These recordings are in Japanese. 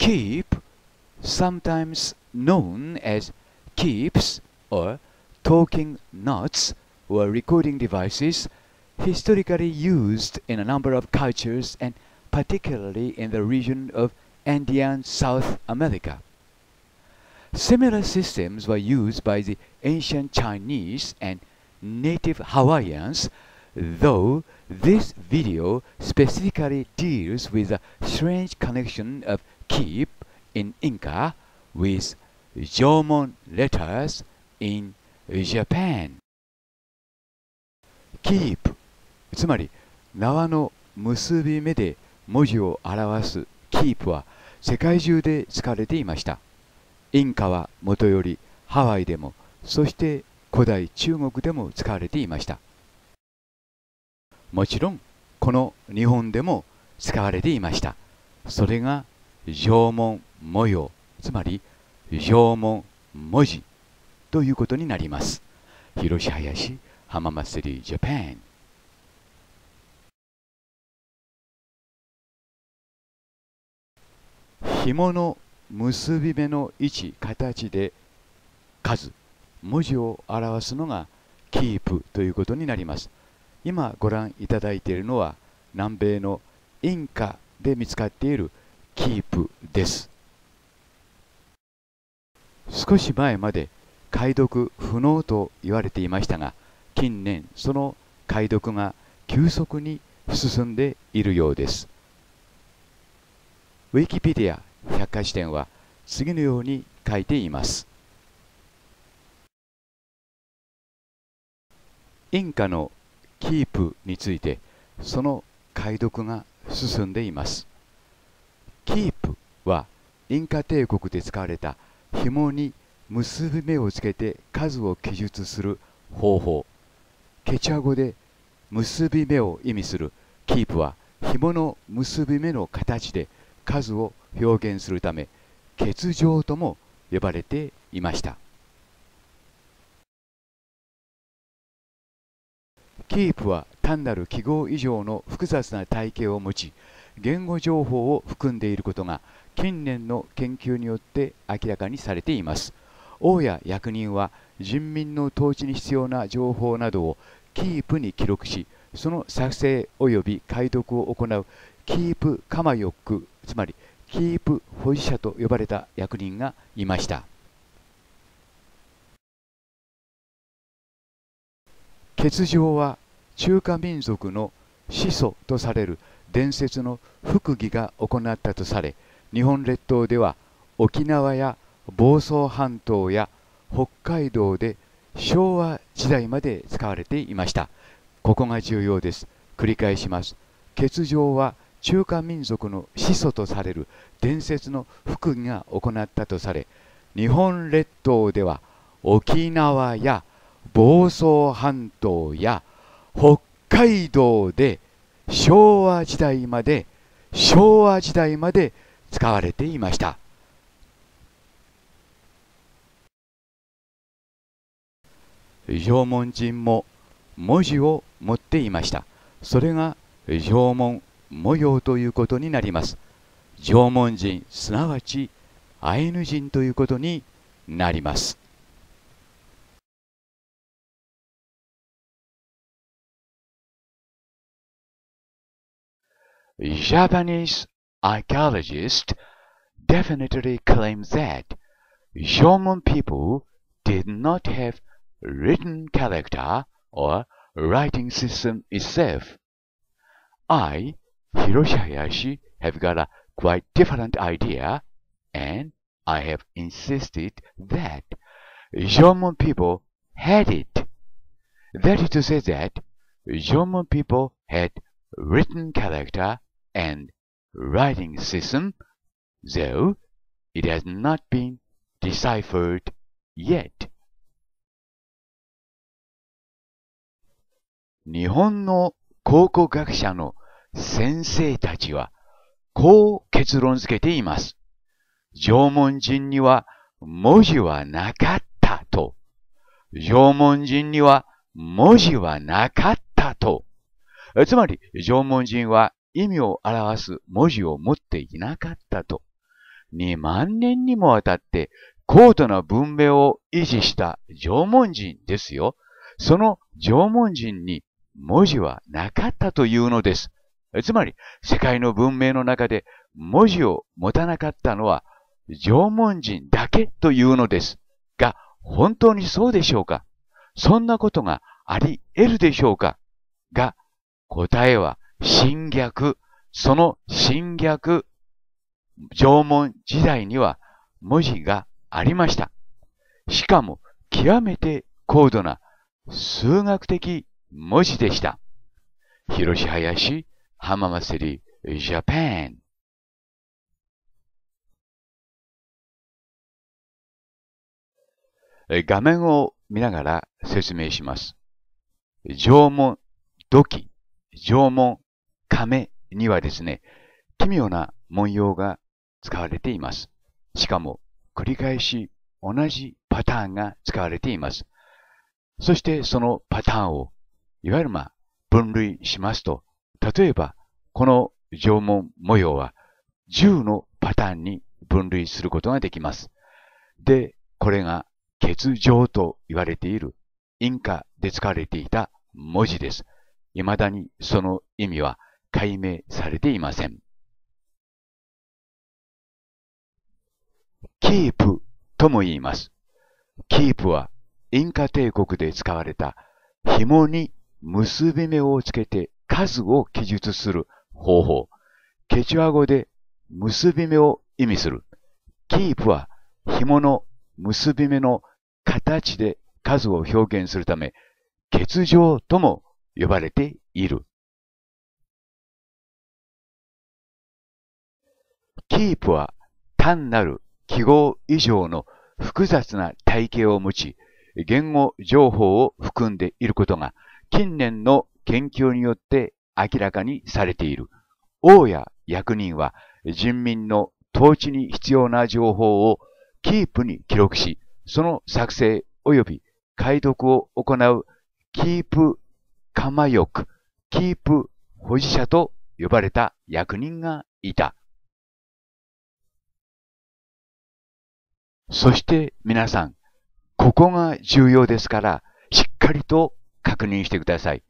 keep, sometimes known as keeps or talking knots, were recording devices historically used in a number of cultures and particularly in the region of Andean South America. Similar systems were used by the ancient Chinese and native Hawaiians, though this video specifically deals with a strange connection of keep in Inca with Jomon letters in Japan. keep つまり縄の結び目で文字を表す keep は世界中で使われていましたインカはもとよりハワイでもそして古代中国でも使われていましたもちろんこの日本でも使われていましたそれが縄文模様つまり縄文文字ということになります広し林浜松りジャパン紐の結び目の位置形で数文字を表すのがキープということになります今ご覧いただいているのは南米のインカで見つかっているキープです少し前まで解読不能と言われていましたが近年その解読が急速に進んでいるようですウィキペディア百科事典は次のように書いていますインカのキープについてその解読が進んでいますキープはインカ帝国で使われた紐に結び目をつけて数を記述する方法ケチャ語で結び目を意味するキープは紐の結び目の形で数を表現するため欠状とも呼ばれていましたキープは単なる記号以上の複雑な体系を持ち言語情報を含んでいることが近年の研究によって明らかにされています王や役人は人民の統治に必要な情報などをキープに記録しその作成及び解読を行うキープカマヨックつまりキープ保持者と呼ばれた役人がいました欠場は中華民族の始祖とされる伝説の福義が行ったとされ日本列島では沖縄や房総半島や北海道で昭和時代まで使われていましたここが重要です繰り返します欠場は中華民族の始祖とされる伝説の福義が行ったとされ日本列島では沖縄や房総半島や北海道で昭和時代まで昭和時代まで使われていました縄文人も文字を持っていましたそれが縄文模様ということになります縄文人すなわちアイヌ人ということになります Japanese archaeologists definitely claim that Yomon people did not have written character or writing system itself. I, Hiroshi Hayashi, have got a quite different idea, and I have insisted that Yomon people had it. That is to say that Yomon people had written character and writing system, though it has not been deciphered yet. 日本の考古学者の先生たちは、こう結論付けています。縄文人には文字はなかったと。縄文人には文字はなかったと。つまり、縄文人は意味を表す文字を持っていなかったと、2万年にもわたって高度な文明を維持した縄文人ですよ。その縄文人に文字はなかったというのです。つまり、世界の文明の中で文字を持たなかったのは縄文人だけというのです。が、本当にそうでしょうかそんなことがあり得るでしょうかが、答えは侵略、その侵略、縄文時代には文字がありました。しかも極めて高度な数学的文字でした。広し林浜祭りジャパン。画面を見ながら説明します。縄文土器、縄文亀にはですね、奇妙な文様が使われています。しかも、繰り返し同じパターンが使われています。そしてそのパターンを、いわゆるまあ、分類しますと、例えば、この縄文模様は10のパターンに分類することができます。で、これが欠状と言われているインカで使われていた文字です。未だにその意味は解明されていません。キープとも言います。キープはインカ帝国で使われた紐に結び目をつけて数を記述する方法。ケチュア語で結び目を意味する。キープは紐の結び目の形で数を表現するため、欠場とも呼ばれている。キープは単なる記号以上の複雑な体系を持ち、言語情報を含んでいることが近年の研究によって明らかにされている。王や役人は人民の統治に必要な情報をキープに記録し、その作成及び解読を行うキープかまよく、キープ保持者と呼ばれた役人がいた。そして皆さん、ここが重要ですから、しっかりと確認してください。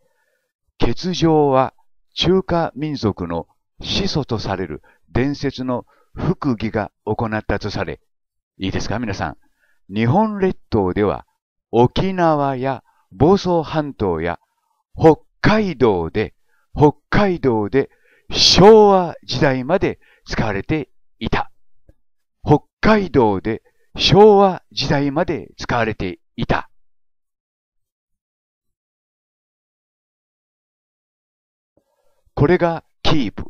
欠場は中華民族の始祖とされる伝説の福義が行ったとされ、いいですか皆さん。日本列島では沖縄や房総半島や北海道で、北海道で昭和時代まで使われていた。北海道で昭和時代まで使われていた。これがキープ、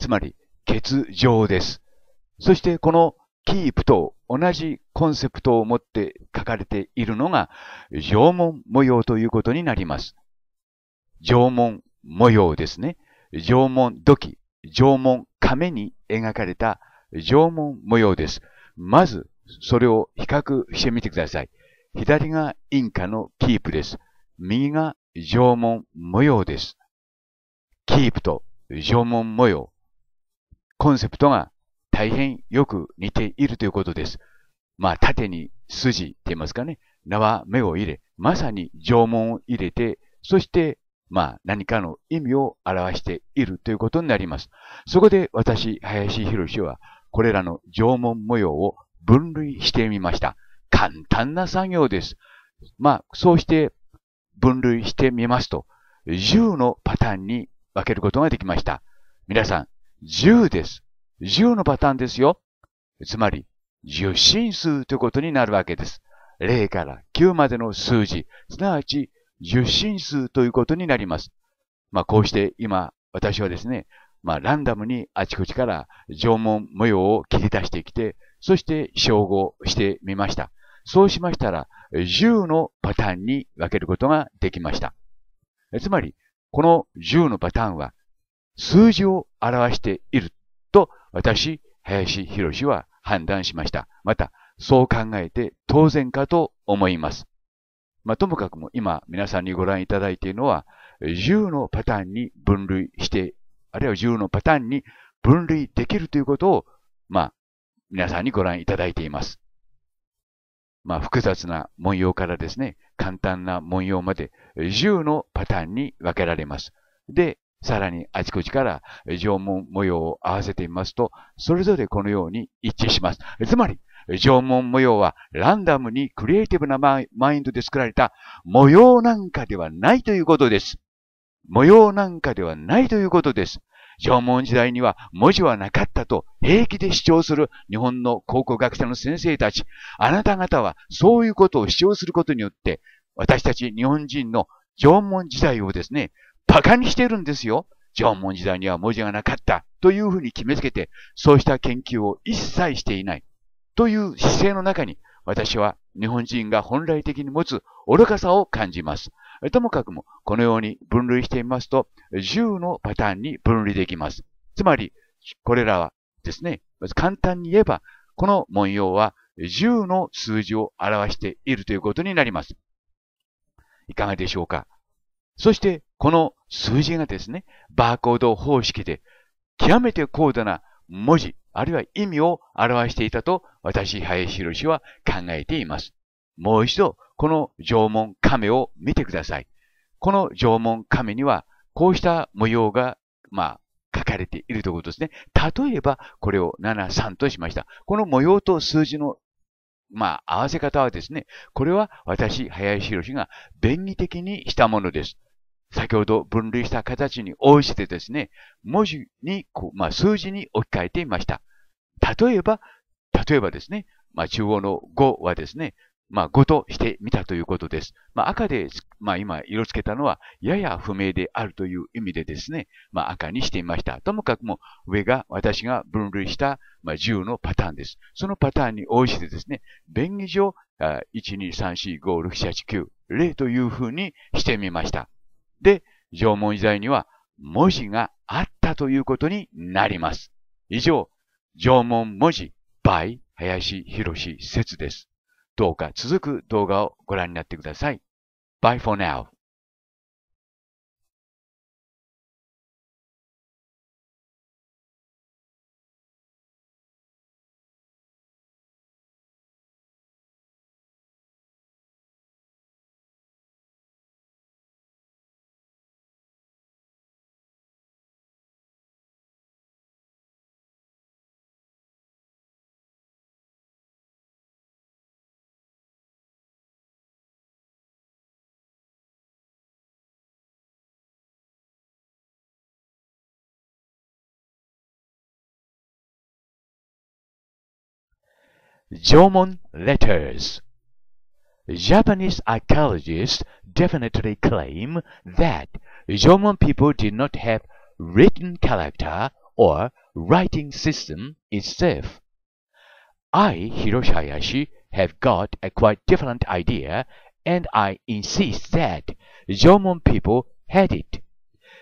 つまり欠場です。そしてこのキープと同じコンセプトを持って書かれているのが縄文模様ということになります。縄文模様ですね。縄文土器、縄文亀に描かれた縄文模様です。まず、それを比較してみてください。左がインカのキープです。右が縄文模様です。キープと縄文模様。コンセプトが大変よく似ているということです。まあ、縦に筋って言いますかね。縄目を入れ、まさに縄文を入れて、そして、まあ、何かの意味を表しているということになります。そこで私、林博士は、これらの縄文模様を分類してみました。簡単な作業です。まあ、そうして分類してみますと、10のパターンに分けることができました。皆さん、10です。10のパターンですよ。つまり、受信数ということになるわけです。0から9までの数字、すなわち受信数ということになります。まあ、こうして今、私はですね、まあ、ランダムにあちこちから縄文模様を切り出してきて、そして照合してみました。そうしましたら、10のパターンに分けることができました。つまり、この10のパターンは、数字を表していると、私、林博は判断しました。また、そう考えて当然かと思います。まあ、ともかくも今皆さんにご覧いただいているのは、10のパターンに分類して、あるいは10のパターンに分類できるということを、まあ、皆さんにご覧いただいています。まあ、複雑な文様からですね、簡単な文様まで10のパターンに分けられます。で、さらにあちこちから縄文模様を合わせてみますと、それぞれこのように一致します。つまり、縄文模様はランダムにクリエイティブなマインドで作られた模様なんかではないということです。模様なんかではないということです。縄文時代には文字はなかったと平気で主張する日本の考古学者の先生たち、あなた方はそういうことを主張することによって、私たち日本人の縄文時代をですね、馬鹿にしてるんですよ。縄文時代には文字がなかったというふうに決めつけて、そうした研究を一切していないという姿勢の中に、私は日本人が本来的に持つ愚かさを感じます。ともかくも、このように分類してみますと、10のパターンに分類できます。つまり、これらはですね、簡単に言えば、この文様は10の数字を表しているということになります。いかがでしょうかそして、この数字がですね、バーコード方式で、極めて高度な文字、あるいは意味を表していたと、私、林博士は考えています。もう一度、この縄文亀を見てください。この縄文亀には、こうした模様が、まあ、書かれているということですね。例えば、これを73としました。この模様と数字の、まあ、合わせ方はですね、これは私、林博士が便宜的にしたものです。先ほど分類した形に応じてですね、文字に、まあ、数字に置き換えていました。例えば、例えばですね、まあ、中央の5はですね、まあ、としてみたということです。まあ、赤で、まあ、今、色付けたのは、やや不明であるという意味でですね、まあ、赤にしてみました。ともかくも、上が私が分類した、まあ、10のパターンです。そのパターンに応じてですね、便宜上、1,2,3,4,5,6,7,8,9 0というふうにしてみました。で、縄文時代には文字があったということになります。以上、縄文文字 by 林博説です。どうか続く動画をご覧になってください。Bye for now. Jomon letters. Japanese archaeologists definitely claim that Jomon people did not have written character or writing system itself. I, Hiroshi Hayashi, have got a quite different idea, and I insist that Jomon people had it.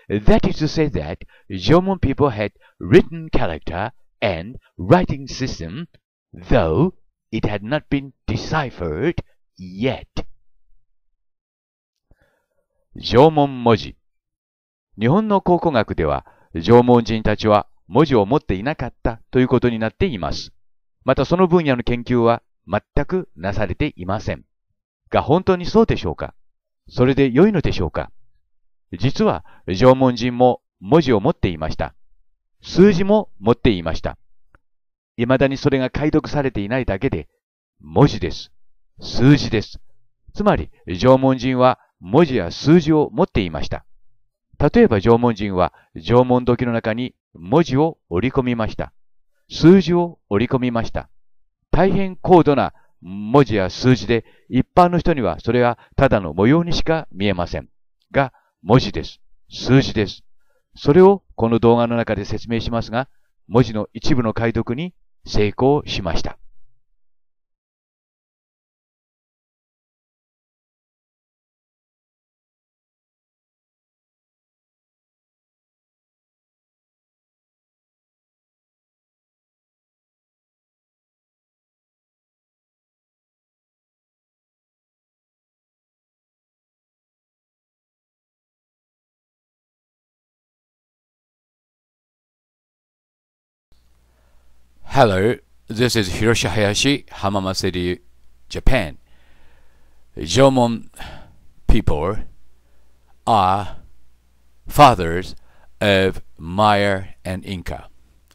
That is to say that Jomon people had written character and writing system, though It had not been deciphered yet. 縄文文字。日本の考古学では、縄文人たちは文字を持っていなかったということになっています。またその分野の研究は全くなされていません。が本当にそうでしょうかそれで良いのでしょうか実は縄文人も文字を持っていました。数字も持っていました。未だにそれが解読されていないだけで、文字です。数字です。つまり、縄文人は文字や数字を持っていました。例えば縄文人は縄文土器の中に文字を織り込みました。数字を織り込みました。大変高度な文字や数字で一般の人にはそれはただの模様にしか見えません。が、文字です。数字です。それをこの動画の中で説明しますが、文字の一部の解読に成功しました。Hello, this is Hiroshi Hayashi, h a m a m a Japan. Jomon people are fathers of Maya and Inca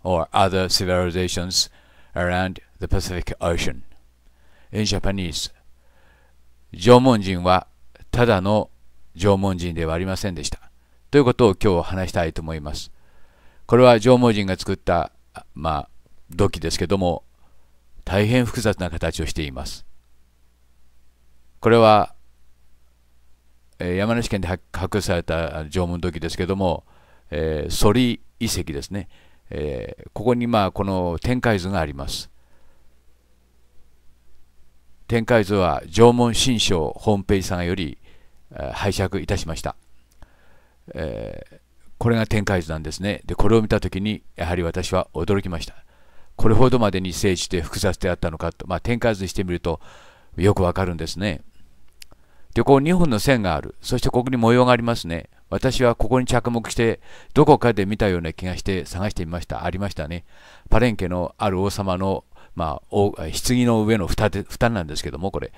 or other civilizations around the Pacific Ocean. In Japanese, 縄文人はただの縄文人ではありませんでした。ということを今日話したいと思います。これは縄文人が作った、まあ、土器ですけども大変複雑な形をしています。これは山梨県で発掘された縄文土器ですけども、えー、ソリ遺跡ですね、えー、ここにまあこの展開図があります。展開図は縄文新書ホームページさんより拝借いたしました。えー、これが展開図なんですね。で、これを見たときに、やはり私は驚きました。これほどまでに精して複雑であったのかと、まあ、展開図してみるとよくわかるんですね。で、こう2本の線がある。そしてここに模様がありますね。私はここに着目して、どこかで見たような気がして探してみました。ありましたね。パレンケのある王様の、まあ、棺の上の蓋で蓋なんですけども、これ。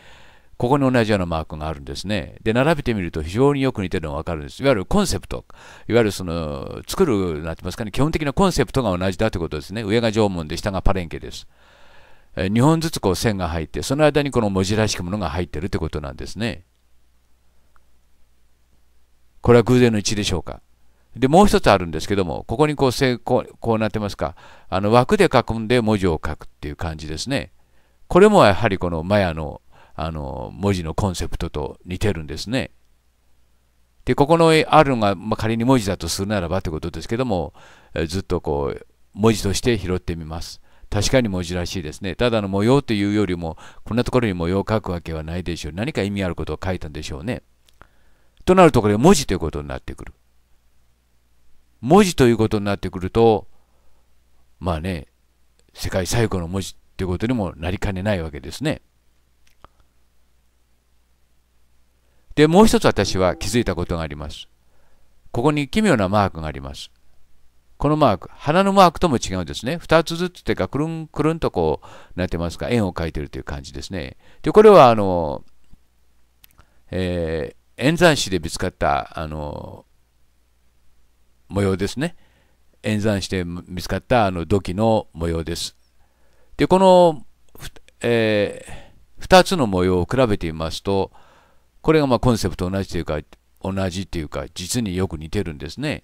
ここに同じようなマークがあるんですね。で、並べてみると非常によく似てるのがわかるんです。いわゆるコンセプト。いわゆるその、作る、なんて言いますかね、基本的なコンセプトが同じだということですね。上が縄文で下がパレンケです。え2本ずつこう線が入って、その間にこの文字らしきものが入ってるということなんですね。これは偶然の一致でしょうか。で、もう一つあるんですけども、ここにこうこう、こうなってますか。あの、枠で囲んで文字を書くっていう感じですね。これもやはりこのマヤのあの文字のコンセプトと似てるんですね。でここのあるのが、まあ、仮に文字だとするならばということですけどもずっとこう文字として拾ってみます。確かに文字らしいですね。ただの模様というよりもこんなところに模様を書くわけはないでしょう。何か意味あることを書いたんでしょうね。となるとこれ文字ということになってくる。文字ということになってくるとまあね世界最古の文字ってことにもなりかねないわけですね。で、もう一つ私は気づいたことがあります。ここに奇妙なマークがあります。このマーク、花のマークとも違うんですね。2つずつというか、くるんくるんとこう、なってますか、円を描いてるという感じですね。で、これは、あの、えー、演算子で見つかった、あの、模様ですね。演算子で見つかった、あの、土器の模様です。で、この、えー、2つの模様を比べてみますと、これがまコンセプト同じというか、同じというか、実によく似てるんですね。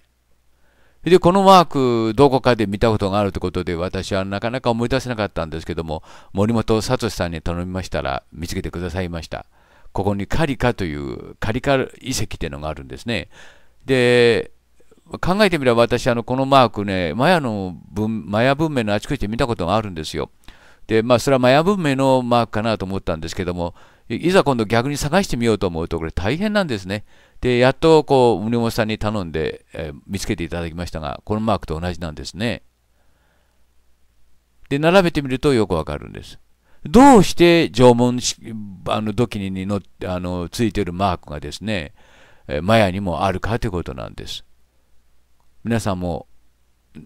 で、このマーク、どこかで見たことがあるということで、私はなかなか思い出せなかったんですけども、森本聡さんに頼みましたら、見つけてくださいました。ここにカリカという、カリカ遺跡というのがあるんですね。で、考えてみれば私、あの、このマークね、マヤの文、マヤ文明のあちこちで見たことがあるんですよ。で、まあ、それはマヤ文明のマークかなと思ったんですけども、いざ今度逆に探してみようと思うとこれ大変なんですね。で、やっとこう、森本さんに頼んで、えー、見つけていただきましたが、このマークと同じなんですね。で、並べてみるとよくわかるんです。どうして縄文あの土器にのあのついてるマークがですね、えマヤにもあるかということなんです。皆さんも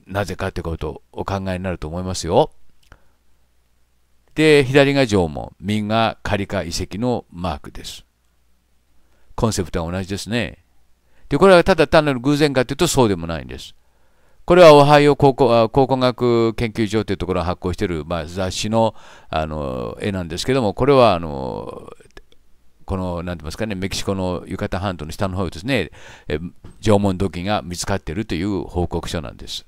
なぜかということをお考えになると思いますよ。で、左が縄文、右が仮カ遺跡のマークです。コンセプトは同じですね。で、これはただ単なる偶然かというとそうでもないんです。これはオハイオ考古考古学研究所というところが発行している、まあ、雑誌のあの絵なんですけども、これはあのこの、なんて言いますかね、メキシコのユカタ半島の下の方ですね、え縄文土器が見つかっているという報告書なんです。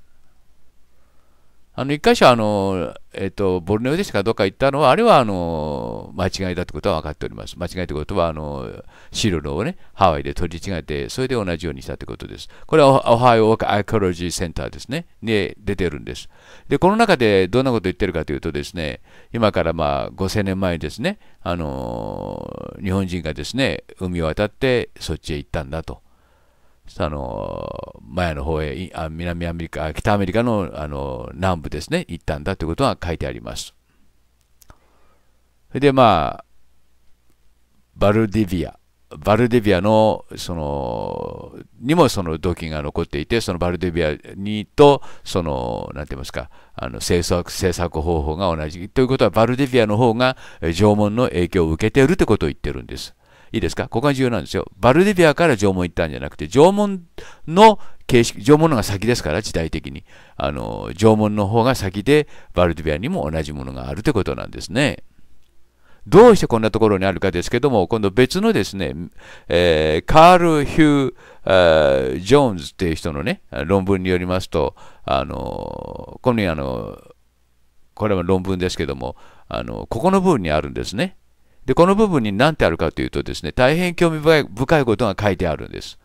あの、一箇所、あの、えっ、ー、と、ボルネオでしたかどっか行ったのは、あれは、あの、間違いだということは分かっております。間違いということは、あの、シルロをね、ハワイで取り違えて、それで同じようにしたということです。これはオハイオアイコロジーセンターですね、に出てるんです。で、この中でどんなことを言ってるかというとですね、今からまあ5000年前にですね、あの、日本人がですね、海を渡ってそっちへ行ったんだと。あの前の方へあ南アメリカ北アメリカのあの南部ですね行ったんだということが書いてあります。でまあバルディビアバルデビアのそのにもその土器が残っていてそのバルデビアにとその何て言いますかあの制作政策方法が同じということはバルディビアの方が縄文の影響を受けているということを言ってるんです。いいですかここが重要なんですよ。バルデビアから縄文行ったんじゃなくて、縄文の形式、縄文のが先ですから、時代的に。あの、縄文の方が先で、バルデビアにも同じものがあるということなんですね。どうしてこんなところにあるかですけども、今度別のですね、えー、カール・ヒュー・ジョーンズっていう人のね、論文によりますと、あの、このあの、これは論文ですけども、あの、ここの部分にあるんですね。で、この部分に何てあるかというとですね、大変興味深いことが書いてあるんです。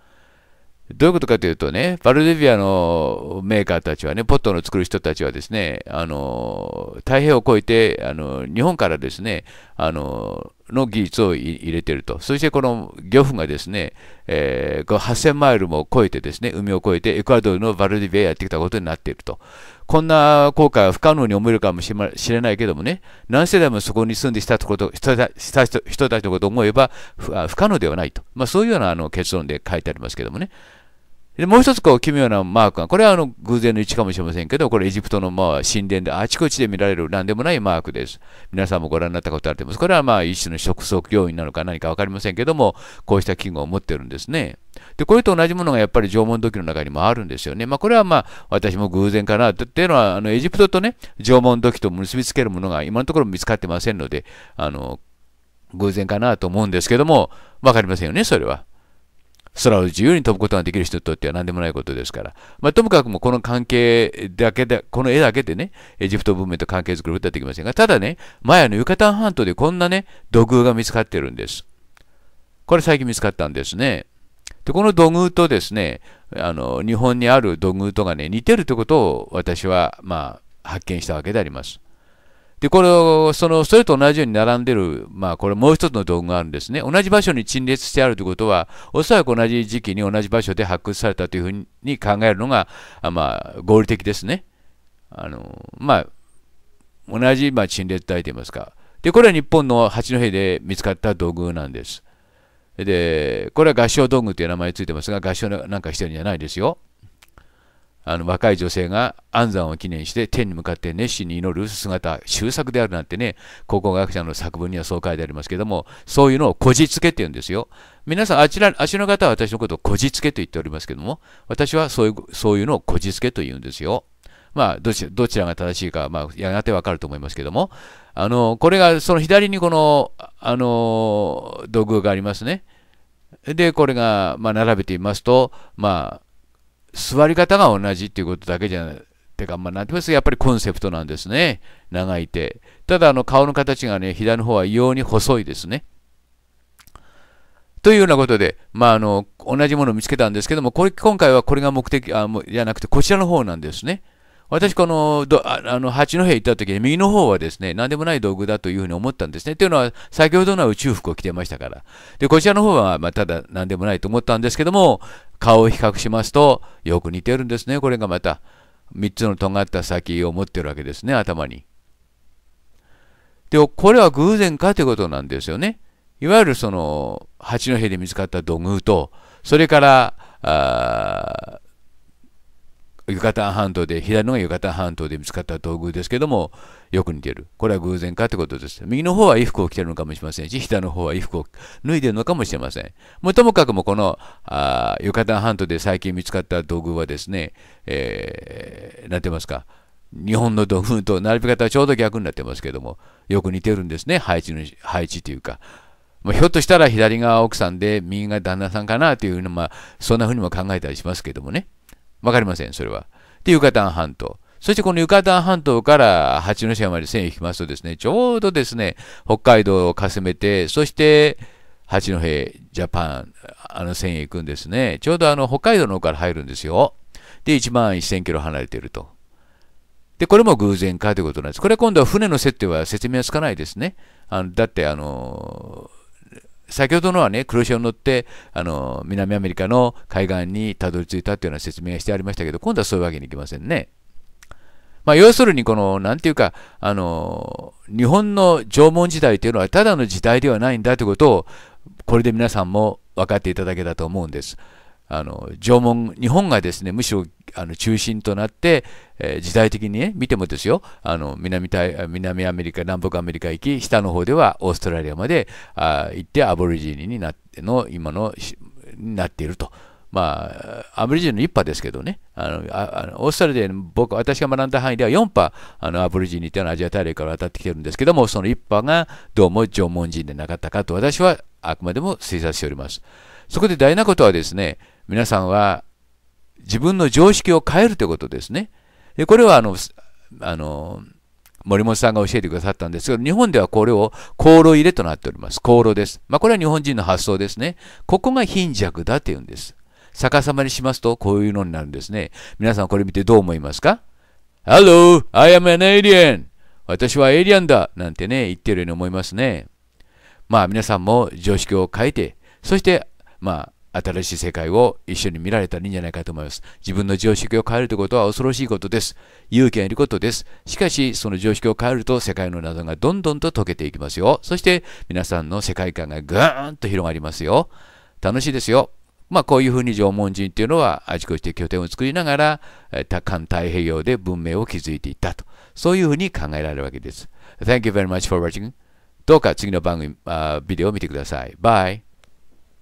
どういうことかというとね、バルデビアのメーカーたちはね、ポットの作る人たちはですね、あの、太平洋を越えて、あの、日本からですね、あの、の技術を入れてると。そしてこの漁夫がですね、えー、8000マイルも越えてですね、海を越えてエクアドルのバルディビアやってきたことになっていると。こんな後悔は不可能に思えるかもしれないけどもね、何世代もそこに住んでしたこと、した人たちのことを思えば不可能ではないと。まあ、そういうようなあの結論で書いてありますけどもね。で、もう一つこう奇妙なマークが、これはあの偶然の位置かもしれませんけど、これエジプトのまあ神殿であちこちで見られる何でもないマークです。皆さんもご覧になったことあると思います。これはまあ一種の食足要因なのか何か分かりませんけども、こうした器具を持ってるんですね。で、これと同じものがやっぱり縄文土器の中にもあるんですよね。まあ、これはまあ、私も偶然かな。っていうのは、あの、エジプトとね、縄文土器と結びつけるものが今のところ見つかってませんので、あの、偶然かなと思うんですけども、分かりませんよね、それは。空を自由に飛ぶことができる人にとっては何でもないことですから、まあ、ともかくもこの関係だけで、この絵だけでね、エジプト文明と関係づくることはできませんが、ただね、マヤのユカタン半島でこんなね、土偶が見つかってるんです。これ最近見つかったんですね。で、この土偶とですね、あの、日本にある土偶とがね、似てるということを私は、まあ、発見したわけであります。で、これを、その、それと同じように並んでる、まあ、これもう一つの道具があるんですね。同じ場所に陳列してあるということは、おそらく同じ時期に同じ場所で発掘されたというふうに考えるのが、あまあ、合理的ですね。あの、まあ、同じ、まあ、陳列体といいますか。で、これは日本の八戸で見つかった道具なんです。で、これは合唱道具という名前ついてますが、合唱なんかしてるんじゃないですよ。あの若い女性が安産を記念して天に向かって熱心に祈る姿、終作であるなんてね、考古学者の作文にはそう書いてありますけども、そういうのをこじつけって言うんですよ。皆さん、あちら、あちらの方は私のことをこじつけと言っておりますけども、私はそういう、そういうのをこじつけと言うんですよ。まあ、どちどちらが正しいか、まあ、やがてわかると思いますけども、あの、これが、その左にこの、あの、土偶がありますね。で、これが、まあ、並べてみますと、まあ、座り方が同じっていうことだけじゃない。てか、まあ、なんて言いますか、やっぱりコンセプトなんですね。長い手。ただ、あの、顔の形がね、左の方は異様に細いですね。というようなことで、まあ、あの、同じものを見つけたんですけども、これ、今回はこれが目的、あ、もじゃなくて、こちらの方なんですね。私、このどあの八戸行った時に右の方はですね、何でもない道具だというふうに思ったんですね。というのは、先ほどの宇宙服を着てましたから。で、こちらの方は、まあ、ただ何でもないと思ったんですけども、顔を比較しますとよく似てるんですねこれがまた3つの尖った先を持ってるわけですね頭に。でこれは偶然かということなんですよね。いわゆるその八戸で見つかった土偶とそれからユカタン半島で、左のがユカタン半島で見つかった道具ですけども、よく似てる。これは偶然かってことです。右の方は衣服を着てるのかもしれませんし、左の方は衣服を脱いでるのかもしれません。もともかくもこのあユカタン半島で最近見つかった道具はですね、えー、なんて言いますか、日本の土偶と並び方はちょうど逆になってますけども、よく似てるんですね、配置の、配置というか。まあ、ひょっとしたら左が奥さんで、右が旦那さんかなというのは、そんな風にも考えたりしますけどもね。わかりません、それは。で、ユカタン半島。そしてこのユカタン半島から八戸まで線を引きますとですね、ちょうどですね、北海道をかすめて、そして八戸、ジャパン、あの線へ行くんですね。ちょうどあの北海道の方から入るんですよ。で、1万1000キロ離れていると。で、これも偶然かということなんです。これ今度は船の設定は説明はつかないですね。あのだって、あの先ほどのはね、黒潮に乗って、あの、南アメリカの海岸にたどり着いたというような説明がしてありましたけど、今度はそういうわけにいきませんね。まあ、要するに、この、なんていうか、あの、日本の縄文時代というのは、ただの時代ではないんだということを、これで皆さんも分かっていただけたと思うんです。あの縄文日本がですねむしろあの中心となって、えー、時代的にね見てもですよあの南南アメリカ南北アメリカ行き下の方ではオーストラリアまであ行ってアボリジニになっての今のになっていると。まあ、アボリジニの1派ですけどね、あのあオーストラリアで僕、私が学んだ範囲では4派、あのアボリジニというのはアジア大陸から渡ってきてるんですけども、その1派がどうも縄文人でなかったかと私はあくまでも推察しております。そこで大事なことはですね、皆さんは自分の常識を変えるということですね。でこれはあのあの森本さんが教えてくださったんですけど、日本ではこれを香炉入れとなっております。香炉です。まあ、これは日本人の発想ですね。ここが貧弱だとい言うんです。逆さまにしますと、こういうのになるんですね。皆さんこれ見てどう思いますか ?Hello, I am an alien! 私はエイリアンだなんてね、言ってるように思いますね。まあ皆さんも常識を変えて、そして、まあ、新しい世界を一緒に見られたらいいんじゃないかと思います。自分の常識を変えるということは恐ろしいことです。勇気がいることです。しかし、その常識を変えると世界の謎がどんどんと解けていきますよ。そして、皆さんの世界観がぐーんと広がりますよ。楽しいですよ。まあ、こういうふうに縄文人っていうのはあちこちで拠点を作りながら、感太平洋で文明を築いていったと。そういうふうに考えられるわけです。Thank you very much for watching. どうか次の番組、あビデオを見てください。Bye!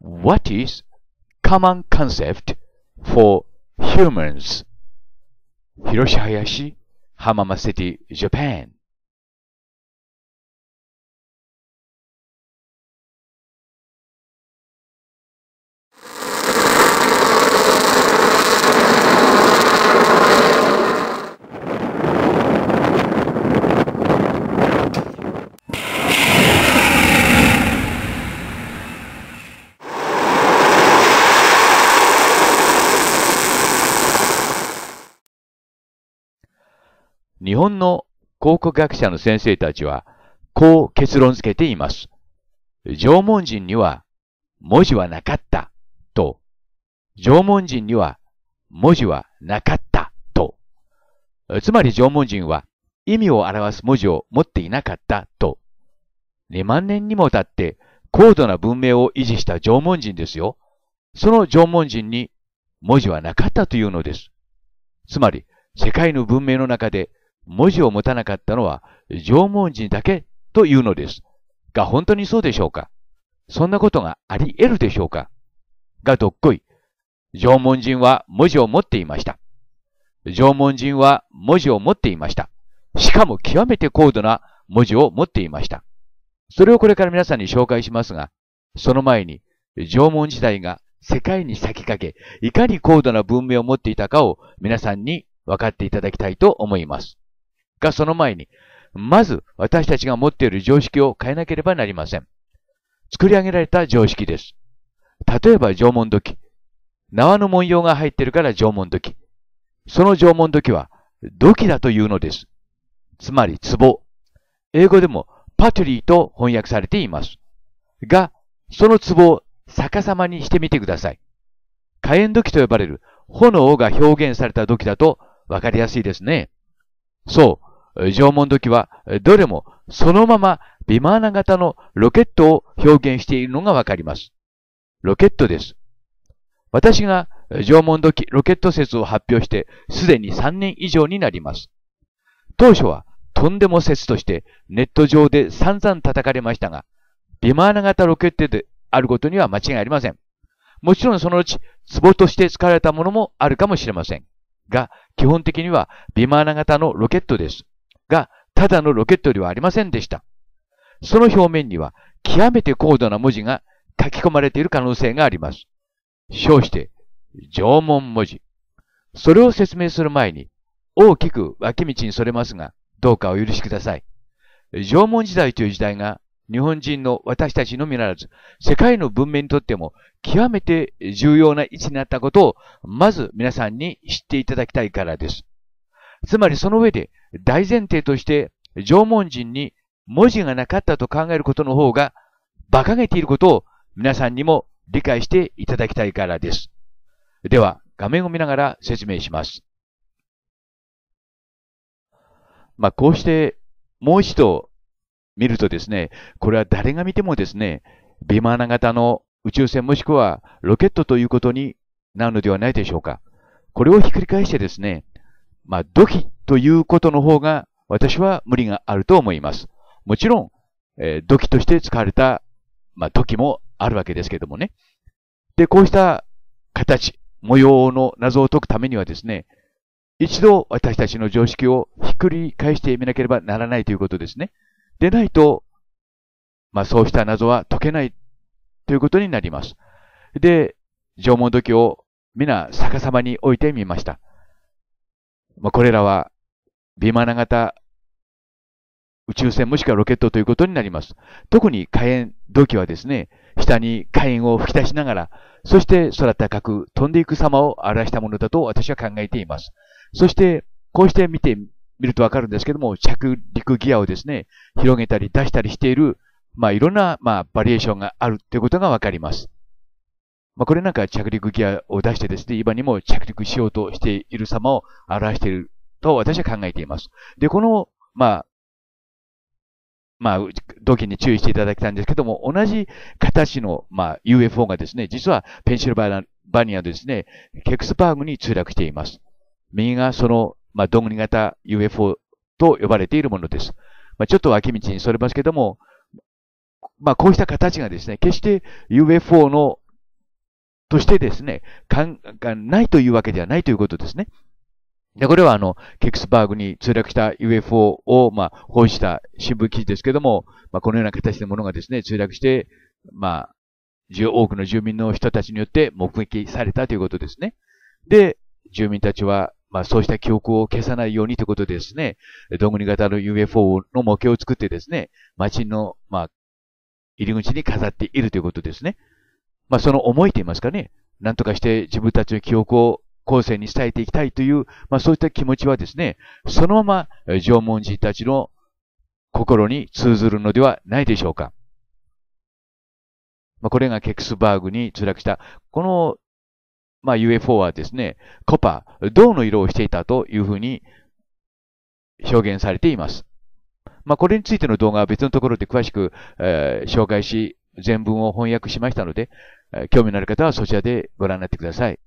what is common concept for humans? Hiroshi Hayashi, Hamama City, Japan. 日本の考古学者の先生たちは、こう結論付けています。縄文人には文字はなかったと、縄文人には文字はなかったと、つまり縄文人は意味を表す文字を持っていなかったと、2万年にもたって高度な文明を維持した縄文人ですよ。その縄文人に文字はなかったというのです。つまり、世界の文明の中で文字を持たなかったのは縄文人だけというのです。が本当にそうでしょうかそんなことがあり得るでしょうかがどっこい。縄文人は文字を持っていました。縄文人は文字を持っていました。しかも極めて高度な文字を持っていました。それをこれから皆さんに紹介しますが、その前に縄文時代が世界に先駆け、いかに高度な文明を持っていたかを皆さんに分かっていただきたいと思います。がその前に、まず私たちが持っている常識を変えなければなりません。作り上げられた常識です。例えば縄文土器。縄の文様が入ってるから縄文土器。その縄文土器は土器だというのです。つまり壺。英語でもパトリーと翻訳されています。が、その壺を逆さまにしてみてください。火炎土器と呼ばれる炎が表現された土器だとわかりやすいですね。そう、縄文土器はどれもそのままビマーナ型のロケットを表現しているのがわかります。ロケットです。私が縄文土器ロケット説を発表してすでに3年以上になります。当初はとんでも説としてネット上で散々叩かれましたが、ビマーナ型ロケットであることには間違いありません。もちろんそのうち壺として使われたものもあるかもしれません。が、基本的にはビマーナ型のロケットです。が、ただのロケットではありませんでした。その表面には極めて高度な文字が書き込まれている可能性があります。称して、縄文文字。それを説明する前に、大きく脇道にそれますが、どうかお許しください。縄文時代という時代が日本人の私たちのみならず、世界の文明にとっても極めて重要な位置になったことを、まず皆さんに知っていただきたいからです。つまりその上で、大前提として、縄文人に文字がなかったと考えることの方が、馬鹿げていることを皆さんにも理解していただきたいからです。では、画面を見ながら説明します。まあ、こうして、もう一度見るとですね、これは誰が見てもですね、ビマーナ型の宇宙船もしくはロケットということになるのではないでしょうか。これをひっくり返してですね、まあ、土器ということの方が私は無理があると思います。もちろん、えー、土器として使われた、まあ、土器もあるわけですけどもね。で、こうした形、模様の謎を解くためにはですね、一度私たちの常識をひっくり返してみなければならないということですね。でないと、まあ、そうした謎は解けないということになります。で、縄文土器を皆逆さまに置いてみました。まあ、これらは、ビマナ型宇宙船もしくはロケットということになります。特に火炎土器はですね、下に火炎を吹き出しながら、そして空高く飛んでいく様を表したものだと私は考えています。そして、こうして見て見るとわかるんですけども、着陸ギアをですね、広げたり出したりしている、まあいろんな、まあ、バリエーションがあるということがわかります。まあ、これなんか着陸ギアを出してですね、今にも着陸しようとしている様を表していると私は考えています。で、この、まあ、まあ、同期に注意していただきたいんですけども、同じ形の、まあ、UFO がですね、実はペンシルバニアですね、ケクスバーグに墜落しています。右がそのまあ、どんぐり型 UFO と呼ばれているものです。まあ、ちょっと脇道にそれますけども、まあ、こうした形がですね、決して UFO のとしてですね、かんがないというわけではないということですね。で、これはあの、ケクスバーグに墜落した UFO を、まあ、報じた新聞記事ですけども、まあ、このような形のものがですね、墜落して、まあ、多くの住民の人たちによって目撃されたということですね。で、住民たちはまあ、そうした記憶を消さないようにということでですね、どんぐり型の UFO の模型を作ってですね、街の、まあ、入り口に飾っているということですね。まあ、その思いと言いますかね、なんとかして自分たちの記憶を後世に伝えていきたいという、まあ、そういった気持ちはですね、そのまま縄文人たちの心に通ずるのではないでしょうか。まあ、これがケクスバーグに墜落した、このまあ、UFO はですね、コパ、銅の色をしていたというふうに表現されています。まあ、これについての動画は別のところで詳しく、えー、紹介し、全文を翻訳しましたので、え興味のある方はそちらでご覧になってください。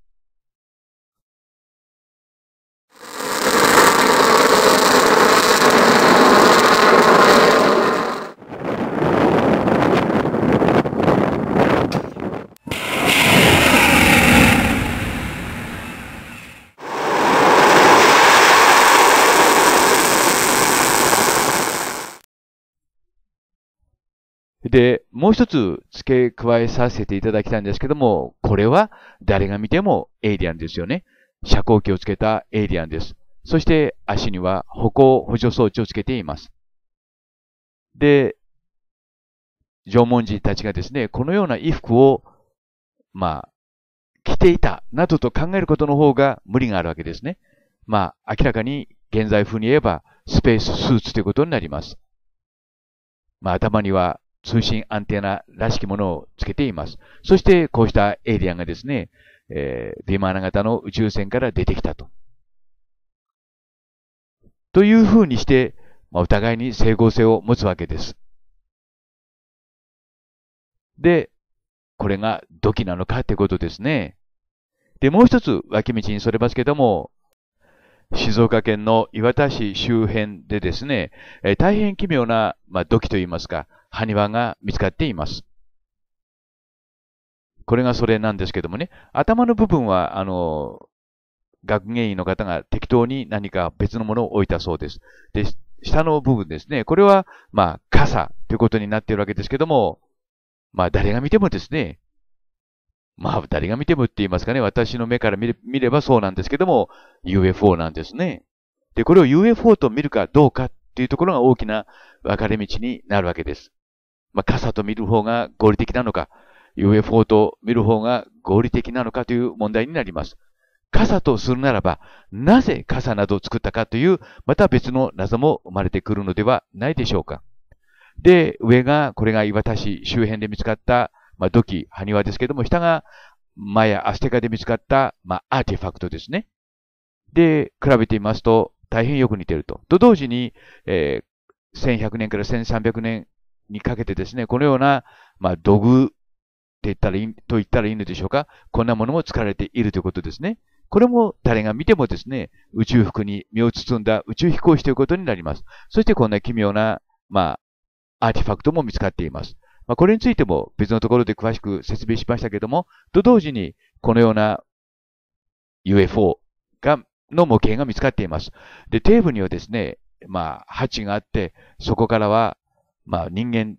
で、もう一つ付け加えさせていただきたいんですけども、これは誰が見てもエイリアンですよね。遮光器をつけたエイリアンです。そして足には歩行補助装置をつけています。で、縄文人たちがですね、このような衣服を、まあ、着ていた、などと考えることの方が無理があるわけですね。まあ、明らかに現在風に言えば、スペーススーツということになります。まあ、頭には通信アンテナらしきものをつけています。そしてこうしたエイリアンがですね、えー、ディマーナ型の宇宙船から出てきたと。というふうにして、まあ、お互いに整合性を持つわけです。で、これが土器なのかってことですね。で、もう一つ脇道にそれますけども、静岡県の磐田市周辺でですね、えー、大変奇妙な、まあ、土器といいますか、埴輪が見つかっています。これがそれなんですけどもね、頭の部分は、あの、学芸員の方が適当に何か別のものを置いたそうです。で、下の部分ですね、これは、まあ、傘ということになっているわけですけども、まあ、誰が見てもですね、まあ、誰が見てもって言いますかね、私の目から見ればそうなんですけども、UFO なんですね。で、これを UFO と見るかどうかっていうところが大きな分かれ道になるわけです。まあ、傘と見る方が合理的なのか、UFO と見る方が合理的なのかという問題になります。傘とするならば、なぜ傘などを作ったかという、また別の謎も生まれてくるのではないでしょうか。で、上が、これが岩田市周辺で見つかった、まあ、土器、埴輪ですけども、下が、マヤ、アステカで見つかった、まあ、アーティファクトですね。で、比べてみますと、大変よく似てると。と同時に、えー、1100年から1300年にかけてですね、このような、まあ、土偶って言ったらいい、と言ったらいいのでしょうか。こんなものも使われているということですね。これも誰が見てもですね、宇宙服に身を包んだ宇宙飛行士ということになります。そしてこんな奇妙な、まあ、アーティファクトも見つかっています。まあ、これについても別のところで詳しく説明しましたけども、と同時にこのような UFO が、の模型が見つかっています。で、テーブルにはですね、まあ、鉢があって、そこからはまあ人間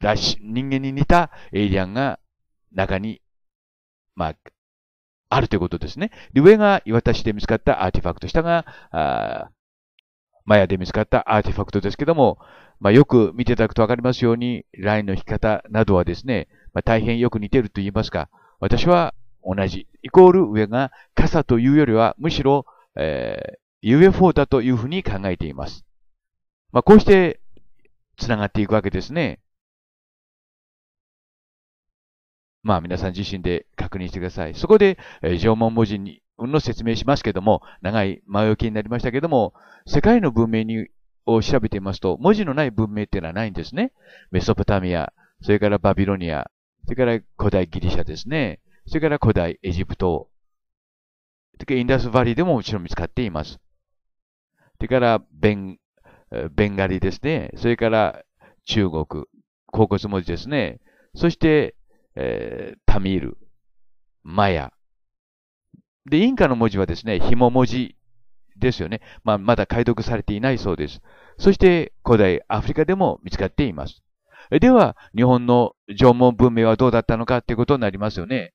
らし、人間に似たエイリアンが中に、まあ、あるということですね。で、上が岩田市で見つかったアーティファクト、下が、あマヤで見つかったアーティファクトですけども、まあ、よく見ていただくとわかりますように、ラインの引き方などはですね、まあ、大変よく似てると言いますか、私は同じ。イコール上が傘というよりは、むしろ、えー、UFO だというふうに考えています。まあ、こうしてつながっていくわけですね。まあ皆さん自身で確認してください。そこで、えー、縄文文字にの説明しますけども、長い前置きになりましたけども、世界の文明にを調べてみますと、文字のない文明っていうのはないんですね。メソポタミア、それからバビロニア、それから古代ギリシャですね。それから古代エジプト。てかインダスバリーでももちろん見つかっています。それからベンベンガリですね。それから中国、甲骨文字ですね。そして、えー、タミール、マヤ。で、インカの文字はですね、ひも文字ですよね。まあ、まだ解読されていないそうです。そして、古代アフリカでも見つかっています。では、日本の縄文文明はどうだったのかということになりますよね。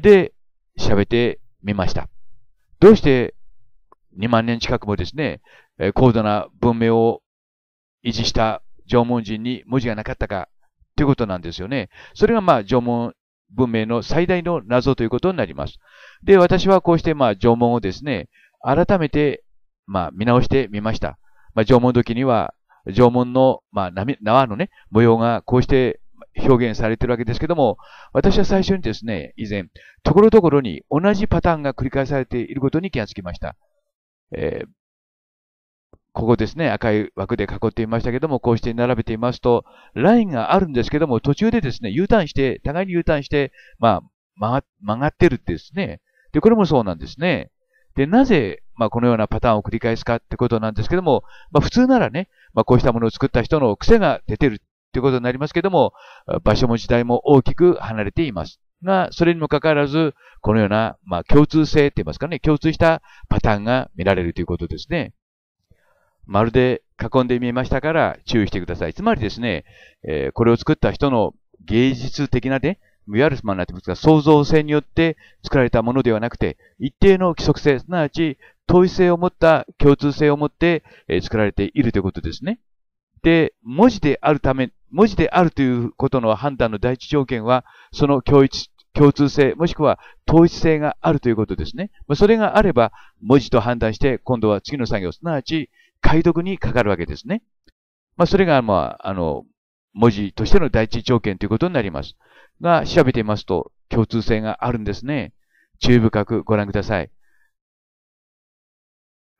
で、喋ってみました。どうして2万年近くもですね、高度な文明を維持した縄文人に文字がなかったかということなんですよね。それがまあ縄文文明の最大の謎ということになります。で、私はこうしてまあ縄文をですね、改めてまあ見直してみました。まあ縄文時には縄文のまあ縄のね、模様がこうして表現されているわけですけども、私は最初にですね、以前、ところどころに同じパターンが繰り返されていることに気がつきました。えー、ここですね、赤い枠で囲っていましたけども、こうして並べていますと、ラインがあるんですけども、途中でですね、U ターンして、互いに U ターンして、まあ、曲がってるってですね。で、これもそうなんですね。で、なぜ、まあ、このようなパターンを繰り返すかってことなんですけども、まあ、普通ならね、まあ、こうしたものを作った人の癖が出てるってことになりますけども、場所も時代も大きく離れています。が、それにもかかわらず、このような、まあ、共通性って言いますかね、共通したパターンが見られるということですね。丸で囲んでみましたから注意してください。つまりですね、えー、これを作った人の芸術的なね、いわゆるまになってますが、創造性によって作られたものではなくて、一定の規則性、すなわち統一性を持った共通性を持って、えー、作られているということですね。で、文字であるため、文字であるということの判断の第一条件は、その共一、共通性、もしくは統一性があるということですね。それがあれば、文字と判断して、今度は次の作業、すなわち、解読にかかるわけですね。まあ、それが、まあ、あの、文字としての第一条件ということになります。が、調べてみますと、共通性があるんですね。注意深くご覧ください。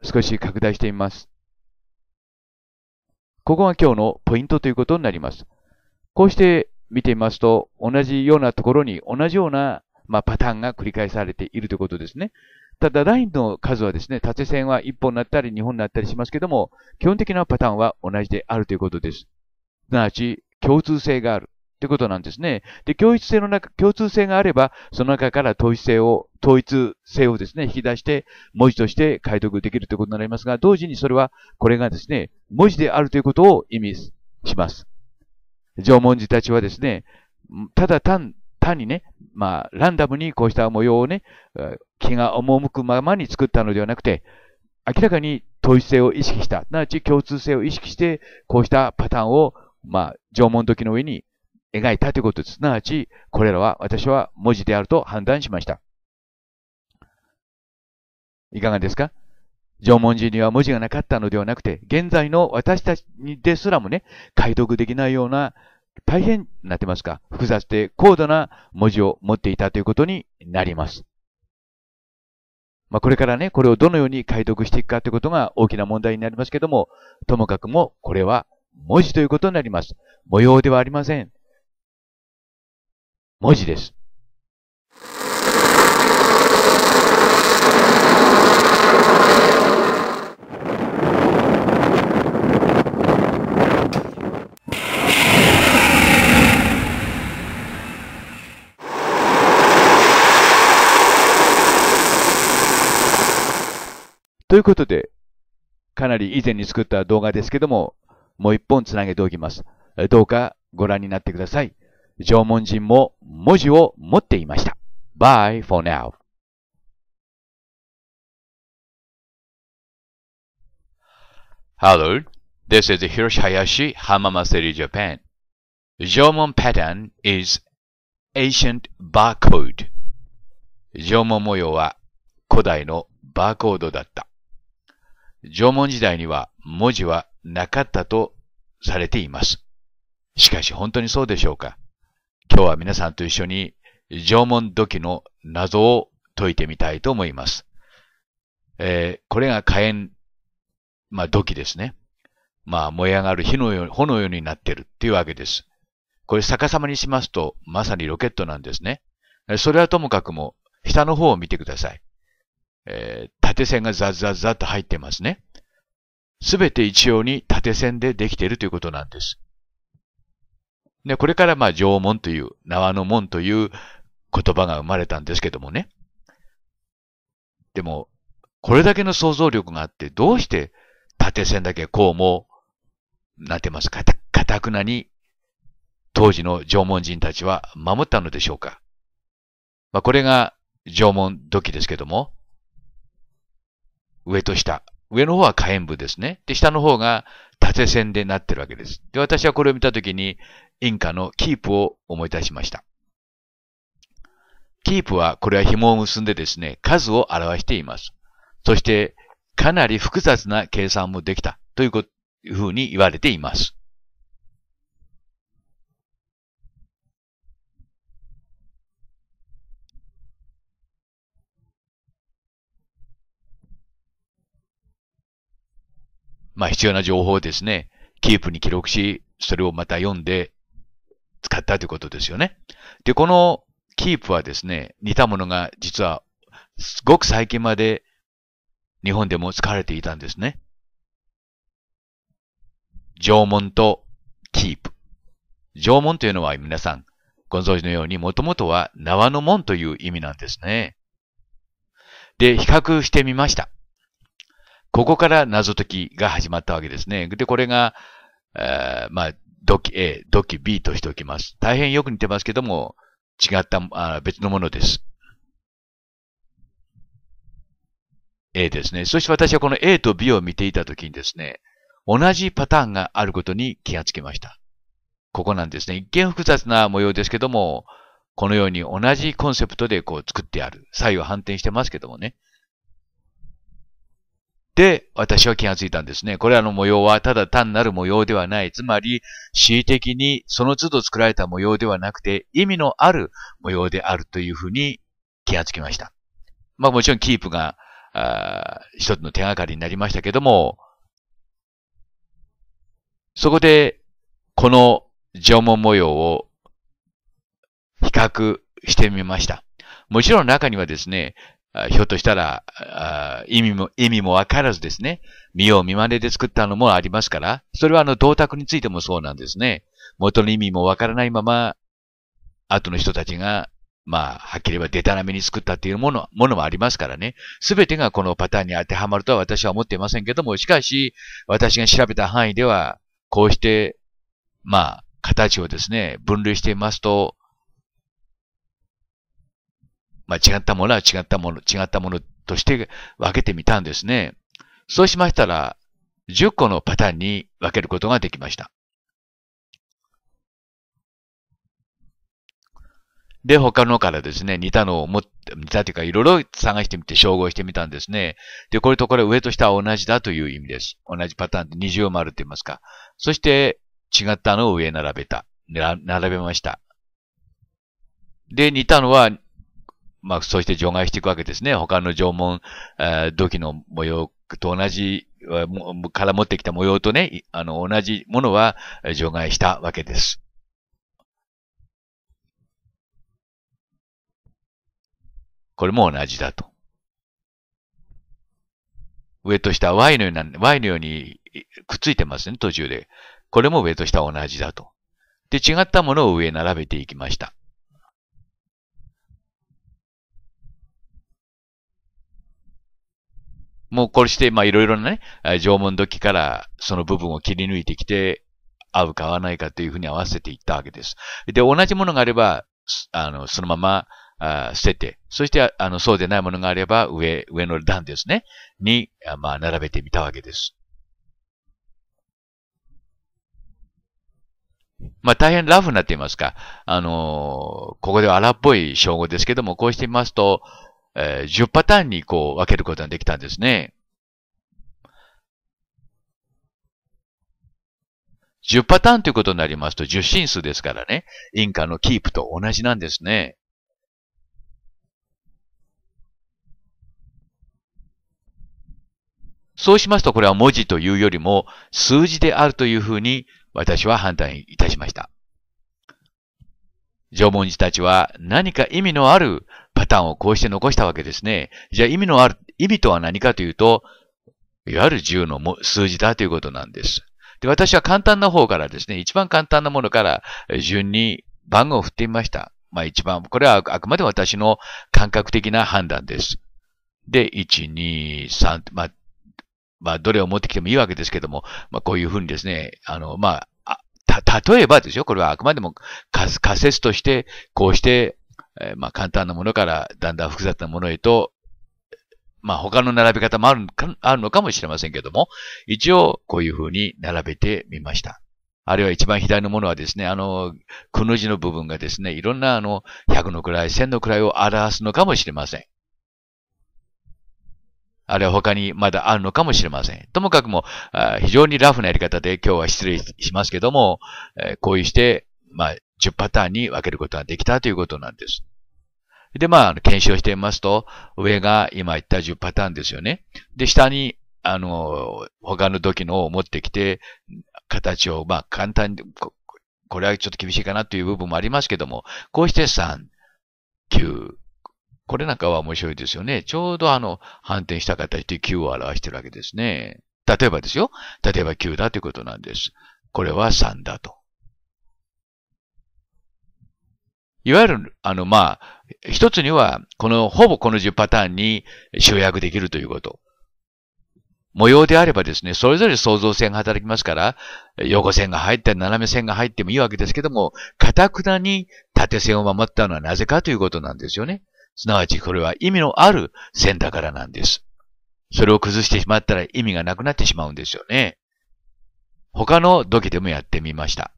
少し拡大してみます。ここが今日のポイントということになります。こうして見てみますと、同じようなところに同じような、まあ、パターンが繰り返されているということですね。ただ、ラインの数はですね、縦線は1本になったり2本になったりしますけども、基本的なパターンは同じであるということです。すなわち、共通性がある。ということなんですね。で、共一性の中、共通性があれば、その中から統一性を、統一性をですね、引き出して、文字として解読できるということになりますが、同時にそれは、これがですね、文字であるということを意味します。縄文人たちはですね、ただ単単にね、まあ、ランダムにこうした模様をね、気が赴くままに作ったのではなくて、明らかに統一性を意識した、すなわち共通性を意識して、こうしたパターンを、まあ、縄文時の上に描いたということです。すなわち、これらは私は文字であると判断しました。いかがですか縄文人には文字がなかったのではなくて、現在の私たちですらもね、解読できないような大変なってますか、複雑で高度な文字を持っていたということになります。まあ、これからね、これをどのように解読していくかということが大きな問題になりますけども、ともかくもこれは文字ということになります。模様ではありません。文字です。ということで、かなり以前に作った動画ですけども、もう一本つなげておきます。どうかご覧になってください。縄文人も文字を持っていました。Bye for now. Hello, this is Hiroshi Hayashi, Hamamaseri, Japan. Jomon pattern is ancient barcode. 縄文模様は古代のバーコードだった。縄文時代には文字はなかったとされています。しかし本当にそうでしょうか今日は皆さんと一緒に縄文土器の謎を解いてみたいと思います。えー、これが火炎、まあ土器ですね。まあ燃え上がる火のように、炎のようになってるっていうわけです。これ逆さまにしますとまさにロケットなんですね。それはともかくも下の方を見てください。えー、縦線がザッザッザッと入ってますね。すべて一様に縦線でできているということなんです。で、これからまあ縄文という、縄の門という言葉が生まれたんですけどもね。でも、これだけの想像力があって、どうして縦線だけこうも、なってますか、かたくなに当時の縄文人たちは守ったのでしょうか。まあ、これが縄文土器ですけども、上と下。上の方は火炎部ですね。で、下の方が縦線でなってるわけです。で、私はこれを見たときに、インカのキープを思い出しました。キープは、これは紐を結んでですね、数を表しています。そして、かなり複雑な計算もできたというふうに言われています。まあ必要な情報をですね、キープに記録し、それをまた読んで使ったということですよね。で、このキープはですね、似たものが実はすごく最近まで日本でも使われていたんですね。縄文とキープ。縄文というのは皆さんご存知のようにもともとは縄の門という意味なんですね。で、比較してみました。ここから謎解きが始まったわけですね。で、これが、えー、まあ、土器 A、土器 B としておきます。大変よく似てますけども、違ったあ別のものです。A ですね。そして私はこの A と B を見ていたときにですね、同じパターンがあることに気がつきました。ここなんですね。一見複雑な模様ですけども、このように同じコンセプトでこう作ってある。左右反転してますけどもね。で、私は気がついたんですね。これらの模様はただ単なる模様ではない。つまり、恣意的にその都度作られた模様ではなくて、意味のある模様であるというふうに気がつきました。まあもちろんキープが、あ一つの手がかりになりましたけども、そこで、この縄文模様を比較してみました。もちろん中にはですね、ひょっとしたら、意味も、意味もわからずですね、見よう見まねで作ったのもありますから、それはあの、銅鐸についてもそうなんですね。元の意味もわからないまま、後の人たちが、まあ、はっきり言えばデタラメに作ったっていうもの、ものもありますからね。すべてがこのパターンに当てはまるとは私は思っていませんけども、しかし、私が調べた範囲では、こうして、まあ、形をですね、分類していますと、まあ、違ったものは違ったもの、違ったものとして分けてみたんですね。そうしましたら、10個のパターンに分けることができました。で、他のからですね、似たのを持って、似たというか、いろいろ探してみて、照合してみたんですね。で、これとこれ、上と下は同じだという意味です。同じパターンで二重丸って言いますか。そして、違ったのを上並べた。並べました。で、似たのはまあ、そして除外していくわけですね。他の縄文、えー、土器の模様と同じ、から持ってきた模様とね、あの、同じものは除外したわけです。これも同じだと。上と下 Y のような、Y のようにくっついてますね、途中で。これも上と下同じだと。で、違ったものを上並べていきました。もうこうして、まあいろいろなね、縄文土器からその部分を切り抜いてきて、合うか合わないかというふうに合わせていったわけです。で、同じものがあれば、あの、そのまま、あ捨てて、そして、あの、そうでないものがあれば、上、上の段ですね、に、まあ、並べてみたわけです。まあ、大変ラフになっていますか、あのー、ここでは荒っぽい称号ですけども、こうしてみますと、えー、10パターンにこう分けることができたんですね。10パターンということになりますと10進数ですからね、インカのキープと同じなんですね。そうしますとこれは文字というよりも数字であるというふうに私は判断いたしました。縄文人たちは何か意味のあるパターンをこうして残したわけですね。じゃあ意味のある、意味とは何かというと、いわゆる10の数字だということなんです。で、私は簡単な方からですね、一番簡単なものから順に番号を振ってみました。まあ一番、これはあくまで私の感覚的な判断です。で、1、2、3、まあ、まあ、どれを持ってきてもいいわけですけども、まあ、こういうふうにですね、あの、まあ、た、例えばですよ、これはあくまでも仮説として、こうしてえー、まあ簡単なものからだんだん複雑なものへと、まあ他の並び方もあるあるのかもしれませんけども、一応こういうふうに並べてみました。あるいは一番左のものはですね、あの、くの字の部分がですね、いろんなあの、100の位、1000の位を表すのかもしれません。あるいは他にまだあるのかもしれません。ともかくも、非常にラフなやり方で今日は失礼しますけども、こういうして、まあ、10パターンに分けることができたということなんです。で、まあ、検証してみますと、上が今言った10パターンですよね。で、下に、あの、他の時のを持ってきて、形を、まあ、簡単に、これはちょっと厳しいかなという部分もありますけども、こうして3、9、これなんかは面白いですよね。ちょうどあの、反転した形で9を表してるわけですね。例えばですよ。例えば9だということなんです。これは3だと。いわゆる、あの、まあ、一つには、この、ほぼこの10パターンに集約できるということ。模様であればですね、それぞれ創造線が働きますから、横線が入ったり斜め線が入ってもいいわけですけども、かたくなに縦線を守ったのはなぜかということなんですよね。すなわちこれは意味のある線だからなんです。それを崩してしまったら意味がなくなってしまうんですよね。他の土器でもやってみました。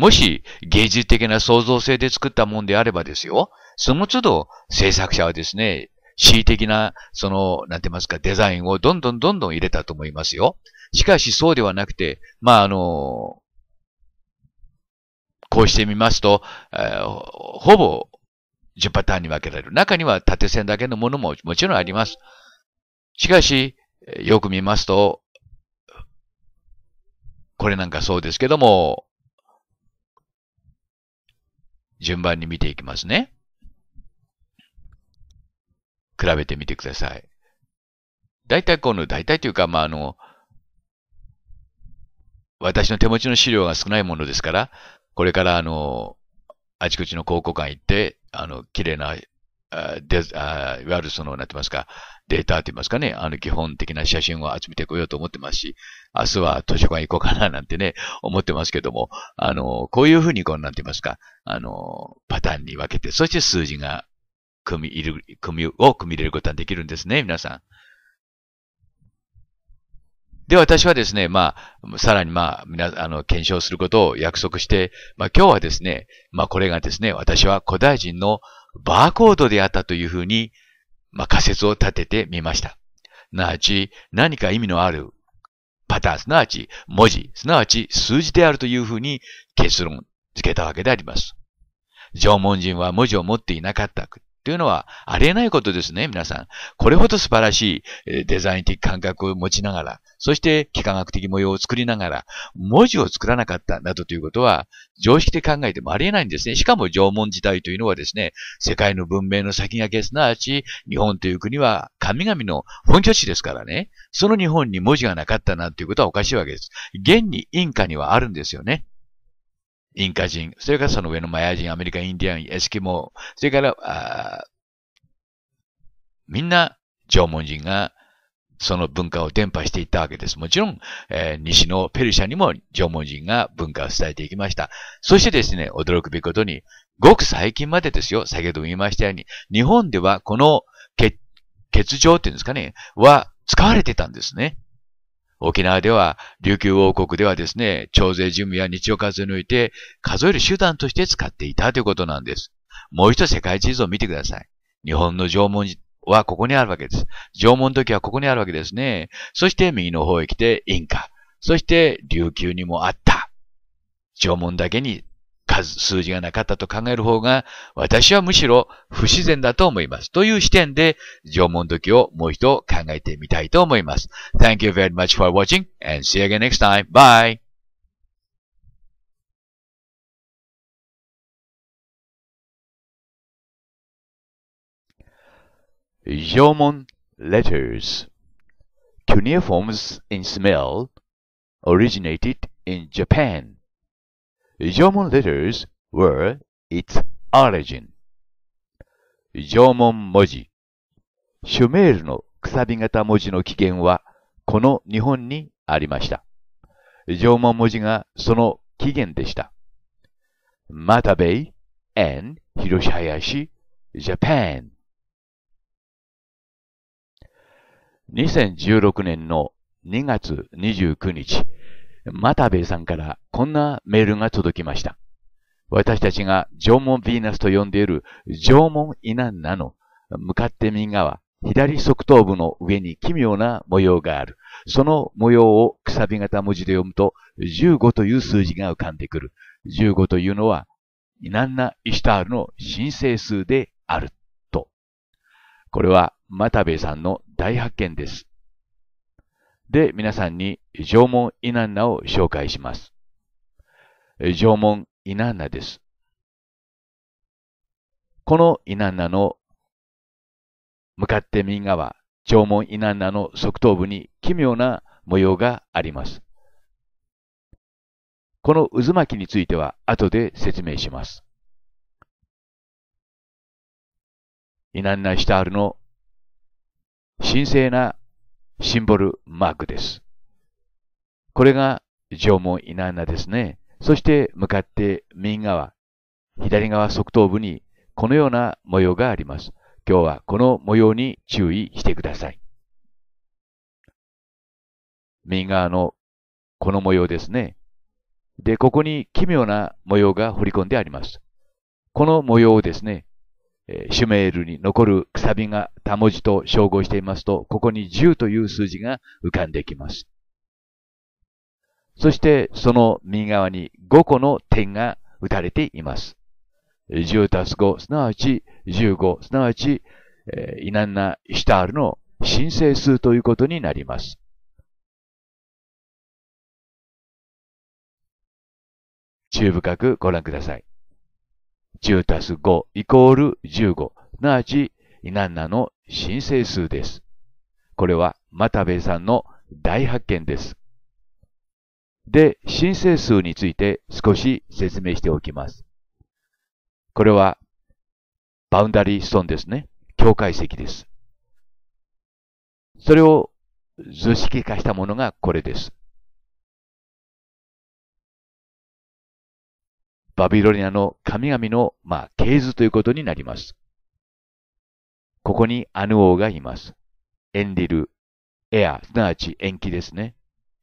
もし芸術的な創造性で作ったもんであればですよ、その都度制作者はですね、恣意的な、その、なんて言いますか、デザインをどんどんどんどん入れたと思いますよ。しかしそうではなくて、まあ、あの、こうしてみますと、えー、ほぼ10パターンに分けられる。中には縦線だけのものももちろんあります。しかし、よく見ますと、これなんかそうですけども、順番に見ていきますね。比べてみてください。大体この、大体というか、まあ、あの、私の手持ちの資料が少ないものですから、これからあの、あちこちの考古館行って、あの、綺麗な、あであいわゆるその、なんて言いますか、データと言いますかね、あの基本的な写真を集めてこようと思ってますし、明日は図書館行こうかななんてね、思ってますけども、あの、こういうふうにこうなんて言いますか、あの、パターンに分けて、そして数字が組み入る、組み、を組み入れることができるんですね、皆さん。で、私はですね、まあ、さらにまあ、皆、あの、検証することを約束して、まあ今日はですね、まあこれがですね、私は古代人のバーコードであったというふうにまあ、仮説を立ててみました。すなわち、何か意味のあるパターン、すなわち文字、すなわち数字であるというふうに結論付けたわけであります。縄文人は文字を持っていなかった。というのはありえないことですね、皆さん。これほど素晴らしいデザイン的感覚を持ちながら、そして幾何学的模様を作りながら、文字を作らなかったなどということは、常識で考えてもありえないんですね。しかも縄文時代というのはですね、世界の文明の先駆け、すなわち日本という国は神々の本拠地ですからね、その日本に文字がなかったなんていうことはおかしいわけです。現にインカにはあるんですよね。インカ人、それからその上のマヤ人、アメリカ、インディアン、エスキモそれから、あみんな縄文人がその文化を伝播していったわけです。もちろん、えー、西のペルシャにも縄文人が文化を伝えていきました。そしてですね、驚くべきことに、ごく最近までですよ、先ほども言いましたように、日本ではこの欠場っていうんですかね、は使われてたんですね。沖縄では、琉球王国ではですね、徴税事務や日常数え抜いて、数える手段として使っていたということなんです。もう一度世界地図を見てください。日本の縄文はここにあるわけです。縄文時はここにあるわけですね。そして右の方へ来てインカ。そして琉球にもあった。縄文だけに数、数字がなかったと考える方が、私はむしろ不自然だと思います。という視点で、縄文土器をもう一度考えてみたいと思います。Thank you very much for watching and see you again next time. Bye! Jomon letters cuneiforms in smell originated in Japan. 縄文 letters were its origin. 縄文文字、シュメールのくさび型文字の起源はこの日本にありました。縄文文字がその起源でした。又兵衛 and 広林 Japan 2016年の2月29日マタベイさんからこんなメールが届きました。私たちが縄文ヴィーナスと呼んでいる縄文イナンナの向かって右側、左側頭部の上に奇妙な模様がある。その模様をくさび型文字で読むと15という数字が浮かんでくる。15というのはイナンナ・イシタールの申請数である。と。これはマタベイさんの大発見です。で、皆さんに縄文イナンナを紹介します。縄文イナンナです。このイナンナの向かって右側、縄文イナンナの側頭部に奇妙な模様があります。この渦巻きについては後で説明します。イナンナシタールの神聖なシンボルマークです。これが縄文稲穴ですね。そして向かって右側、左側側頭部にこのような模様があります。今日はこの模様に注意してください。右側のこの模様ですね。で、ここに奇妙な模様が彫り込んであります。この模様をですね、えシュメールに残るくさびが多文字と照合していますと、ここに10という数字が浮かんできます。そしてその右側に5個の点が打たれています。10たす5、すなわち15、すなわち、えー、イナンナ・シタールの申請数ということになります。注意深くご覧ください。10たす5イコール15、すなわち、イナンナの申請数です。これは、又兵衛さんの大発見です。で、申請数について少し説明しておきます。これは、バウンダリーストーンですね。境界石です。それを図式化したものがこれです。バビロニアの神々の、まあ、系図ということになります。ここにアヌ王がいます。エンリル、エア、すなわち延期ですね。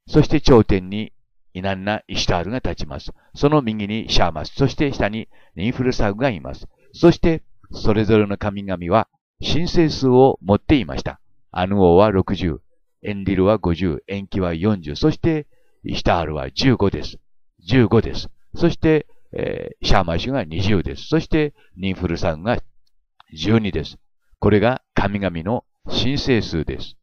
そして頂点にイナンナ・イシュタールが立ちます。その右にシャーマス、そして下にニンフルサグがいます。そして、それぞれの神々は神聖数を持っていました。アヌ王は60、エンリルは50、延期は40、そしてイシュタールは15です。15です。そして、えー、シャーマシュが20です。そして、ニンフルさんが12です。これが神々の申請数です。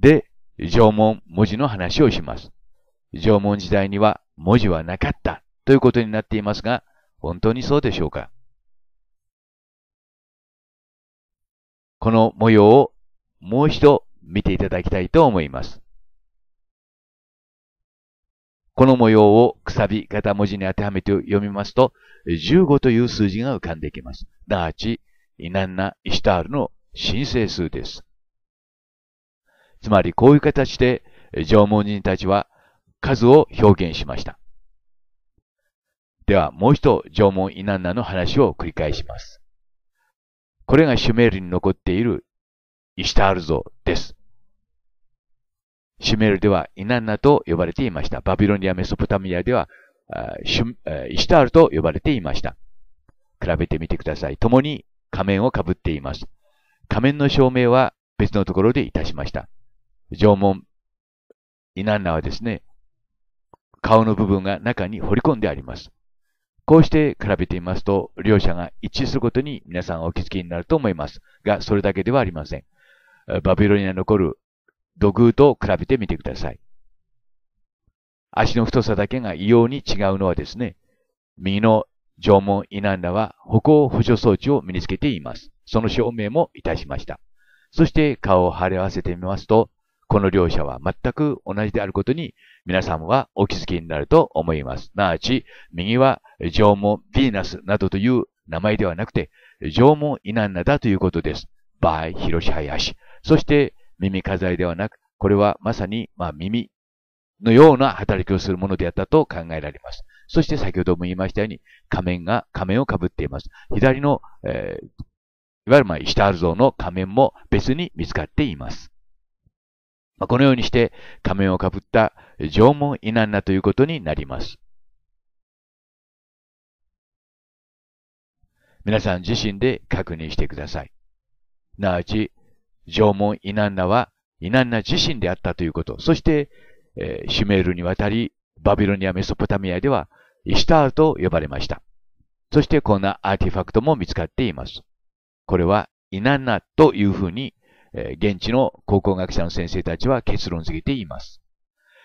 で、縄文文字の話をします。縄文時代には文字はなかったということになっていますが、本当にそうでしょうかこの模様をもう一度見ていただきたいと思います。この模様をくさび型文字に当てはめて読みますと、15という数字が浮かんできます。なあち、イナンナ、イシタールの申請数です。つまり、こういう形で縄文人たちは数を表現しました。では、もう一度縄文イナンナの話を繰り返します。これがシュメールに残っているイシタール像です。シュメールではイナンナと呼ばれていました。バビロニア、メソポタミアではシュイシュタールと呼ばれていました。比べてみてください。共に仮面をかぶっています。仮面の証明は別のところでいたしました。縄文、イナンナはですね、顔の部分が中に掘り込んであります。こうして比べてみますと、両者が一致することに皆さんお気づきになると思います。が、それだけではありません。バビロニアに残る土偶と比べてみてください。足の太さだけが異様に違うのはですね、右の縄文イナンダは歩行補助装置を身につけています。その証明もいたしました。そして顔を腫れ合わせてみますと、この両者は全く同じであることに皆さんはお気づきになると思います。すなわち、右は縄文ヴィーナスなどという名前ではなくて、縄文イナンナだということです。by 広し林。そして、耳飾りではなく、これはまさに、まあ、耳のような働きをするものであったと考えられます。そして先ほども言いましたように、仮面が、仮面をかぶっています。左の、えー、いわゆるまあ、イシタール像の仮面も別に見つかっています。まあ、このようにして仮面をかぶった縄文イナンナということになります。皆さん自身で確認してください。なあち、縄文イナンナはイナンナ自身であったということ。そして、えー、シュメールに渡り、バビロニア、メソポタミアではイシュタールと呼ばれました。そしてこんなアーティファクトも見つかっています。これはイナンナというふうに、えー、現地の考古学者の先生たちは結論づけています。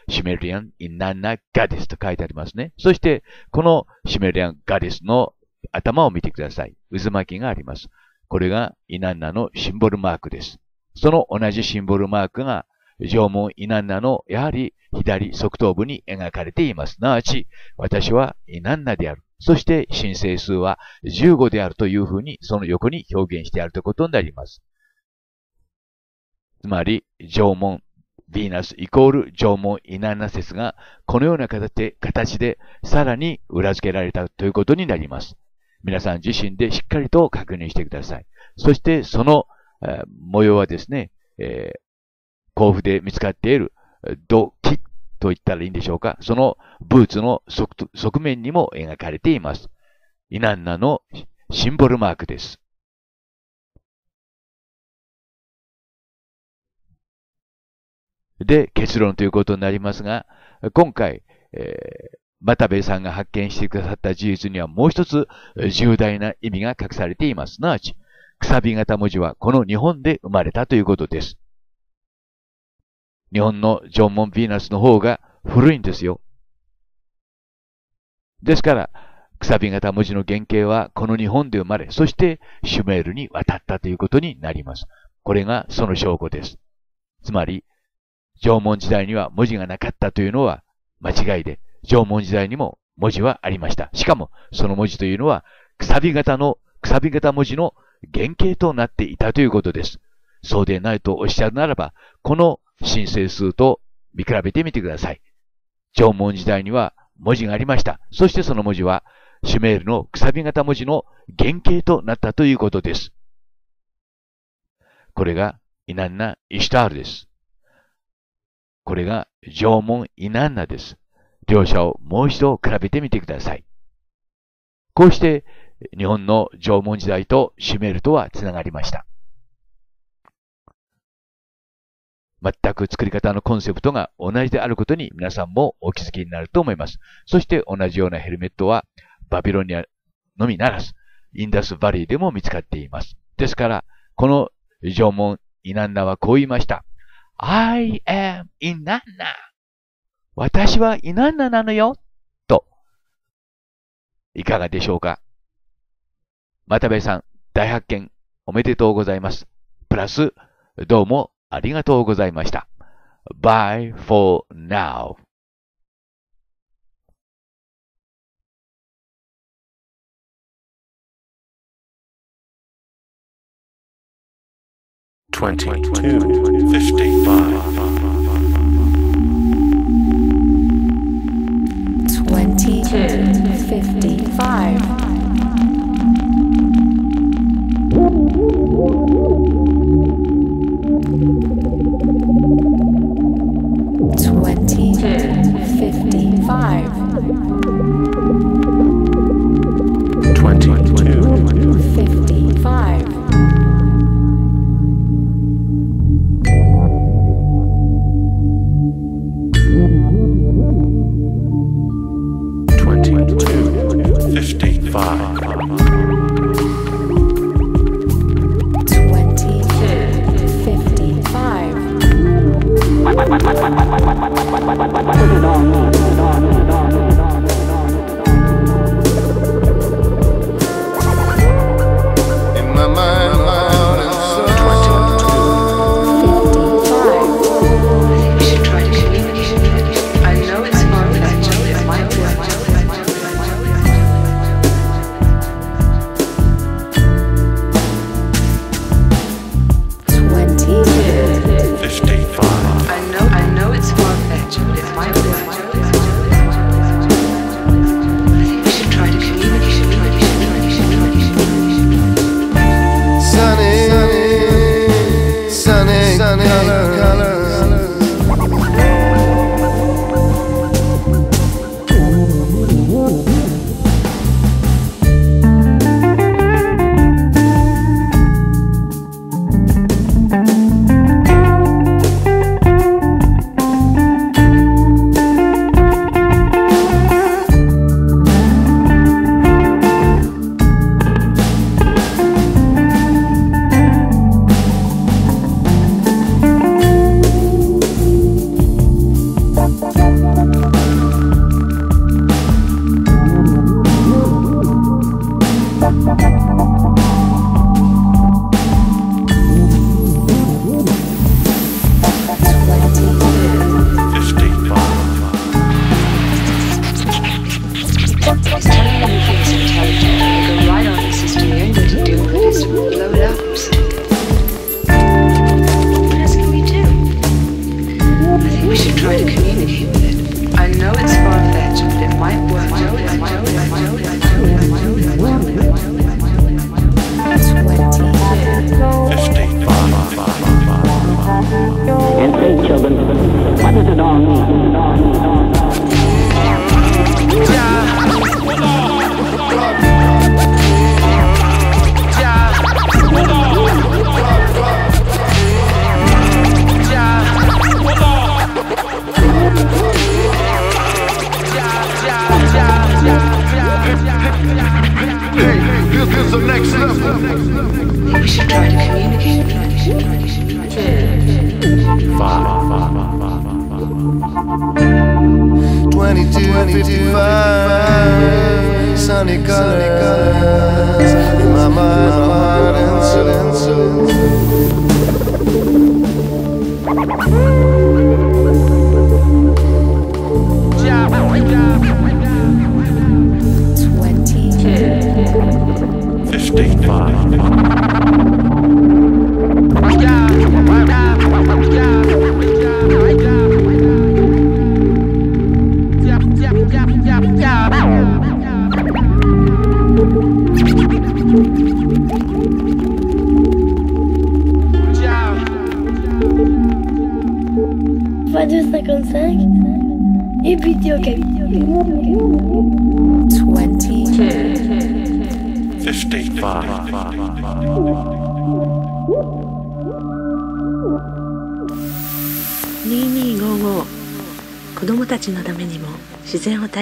シュメリアン・イナンナ・ガデスと書いてありますね。そして、このシュメリアン・ガデスの頭を見てください。渦巻きがあります。これがイナンナのシンボルマークです。その同じシンボルマークが、縄文イナンナのやはり左側頭部に描かれています。すなわち、私はイナンナである。そして申請数は15であるというふうにその横に表現してあるということになります。つまり、縄文、ヴィーナスイコール縄文イナンナ説がこのような形で形でさらに裏付けられたということになります。皆さん自身でしっかりと確認してください。そしてその模様はですね、えー、甲府で見つかっている土器と言ったらいいんでしょうか。そのブーツの側面にも描かれています。イナンナのシンボルマークです。で、結論ということになりますが、今回、えー、又部さんが発見してくださった事実にはもう一つ重大な意味が隠されています。なあち、くさび型文字はこの日本で生まれたということです。日本のジョン・モン・ヴィーナスの方が古いんですよ。ですから、くさび型文字の原型はこの日本で生まれ、そしてシュメールに渡ったということになります。これがその証拠です。つまり、縄文時代には文字がなかったというのは間違いで、縄文時代にも文字はありました。しかも、その文字というのは、くさび型の、くさび型文字の原型となっていたということです。そうでないとおっしゃるならば、この申請数と見比べてみてください。縄文時代には文字がありました。そしてその文字は、シュメールのくさび型文字の原型となったということです。これがイナンナ・イシュタールです。これが縄文イナンナです。両者をもう一度比べてみてください。こうして日本の縄文時代とシュメールとは繋がりました。全く作り方のコンセプトが同じであることに皆さんもお気づきになると思います。そして同じようなヘルメットはバビロニアのみならず、インダスバリーでも見つかっています。ですから、この縄文イナンナはこう言いました。I am イナンナ。私はイナンナなのよ。と。いかがでしょうか又部さん、大発見、おめでとうございます。プラス、どうもありがとうございました。Bye for now. Twenty-two fifty-five.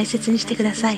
大切にしてください。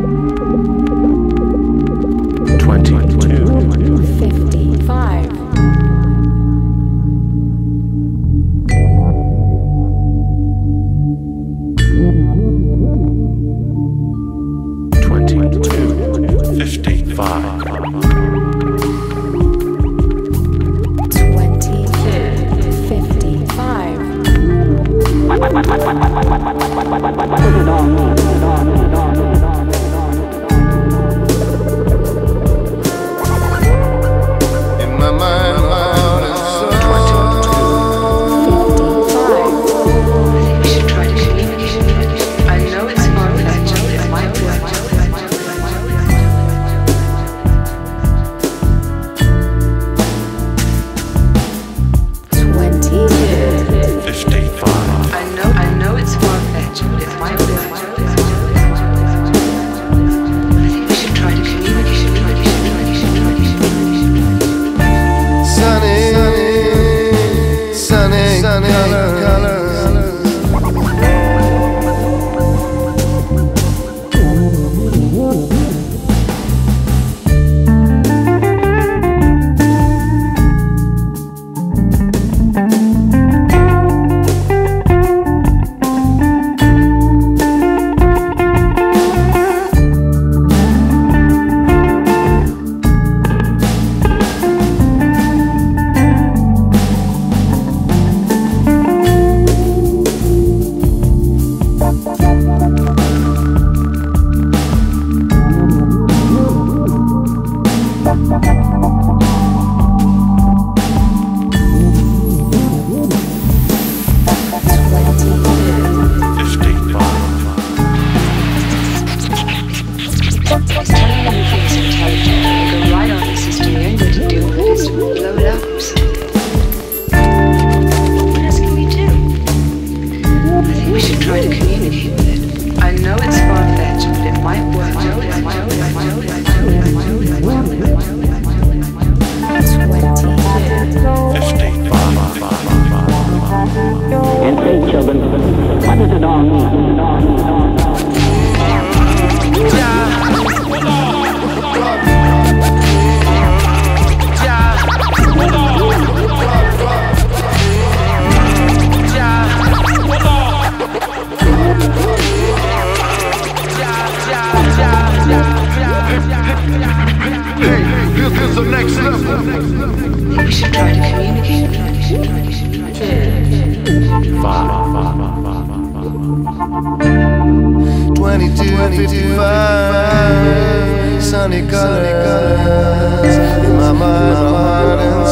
2255 Sunny colors In my mind, my heart and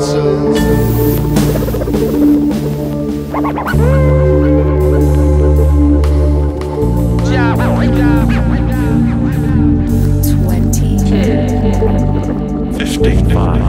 soul Fifty-five.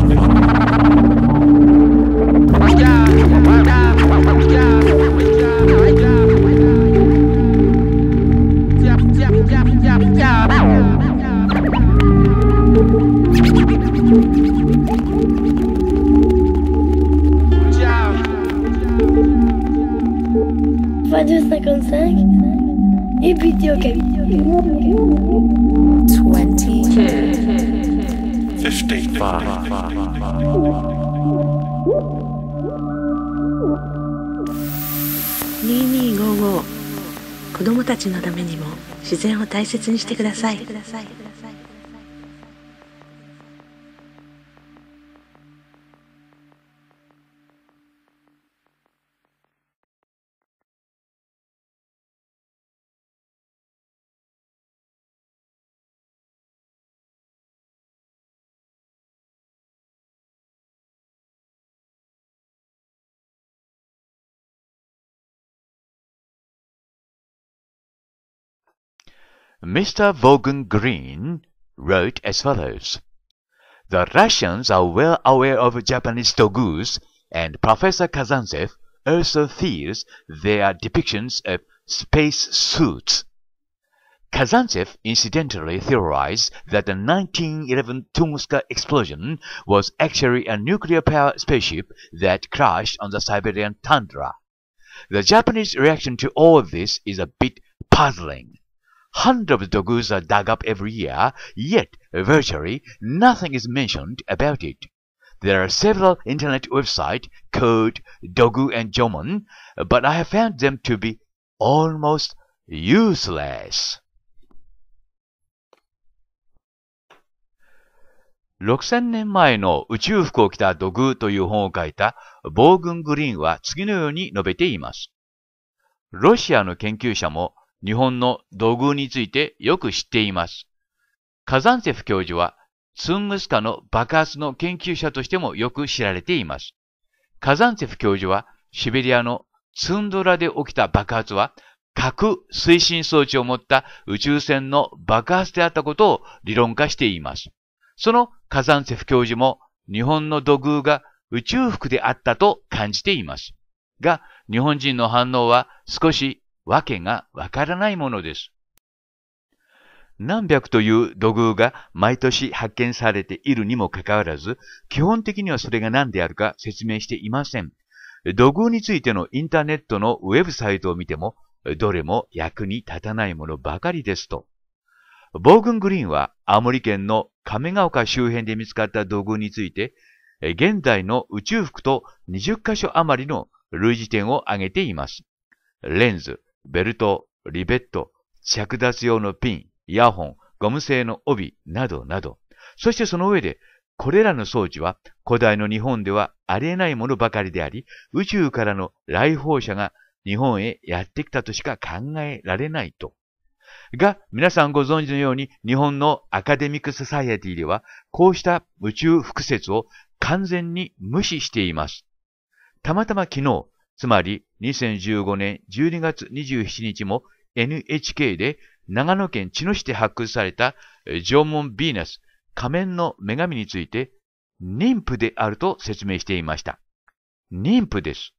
55 et v i d o 20 2255子供たちのためにも自然を大切にしてください。Mr. Vaughan Green wrote as follows. The Russians are well aware of Japanese togus, and Professor Kazantsev also feels their are depictions of space suits. Kazantsev incidentally theorized that the 1911 Tunguska explosion was actually a nuclear-powered spaceship that crashed on the Siberian tundra. The Japanese reaction to all this is a bit puzzling. Hundreds of dogs are dug up every year, yet virtually nothing is mentioned about it. There are several internet websites called Dogu and Jomon, but I have found them to be almost useless. useless.6000 年前の宇宙服を着た土偶という本を書いたボーグン・グリーンは次のように述べています。ロシアの研究者も日本の土偶についてよく知っています。カザンセフ教授は、ツングスカの爆発の研究者としてもよく知られています。カザンセフ教授は、シベリアのツンドラで起きた爆発は、核推進装置を持った宇宙船の爆発であったことを理論化しています。そのカザンセフ教授も、日本の土偶が宇宙服であったと感じています。が、日本人の反応は少しわけがわからないものです。何百という土偶が毎年発見されているにもかかわらず、基本的にはそれが何であるか説明していません。土偶についてのインターネットのウェブサイトを見ても、どれも役に立たないものばかりですと。ボーグングリーンは青森県の亀ヶ丘周辺で見つかった土偶について、現在の宇宙服と20箇所余りの類似点を挙げています。レンズ、ベルト、リベット、着脱用のピン、イヤホン、ゴム製の帯などなど。そしてその上で、これらの装置は古代の日本ではありえないものばかりであり、宇宙からの来訪者が日本へやってきたとしか考えられないと。が、皆さんご存知のように日本のアカデミックソサイエティでは、こうした宇宙複説を完全に無視しています。たまたま昨日、つまり2015年12月27日も NHK で長野県茅野市で発掘された縄文ヴィーナス仮面の女神について妊婦であると説明していました。妊婦です。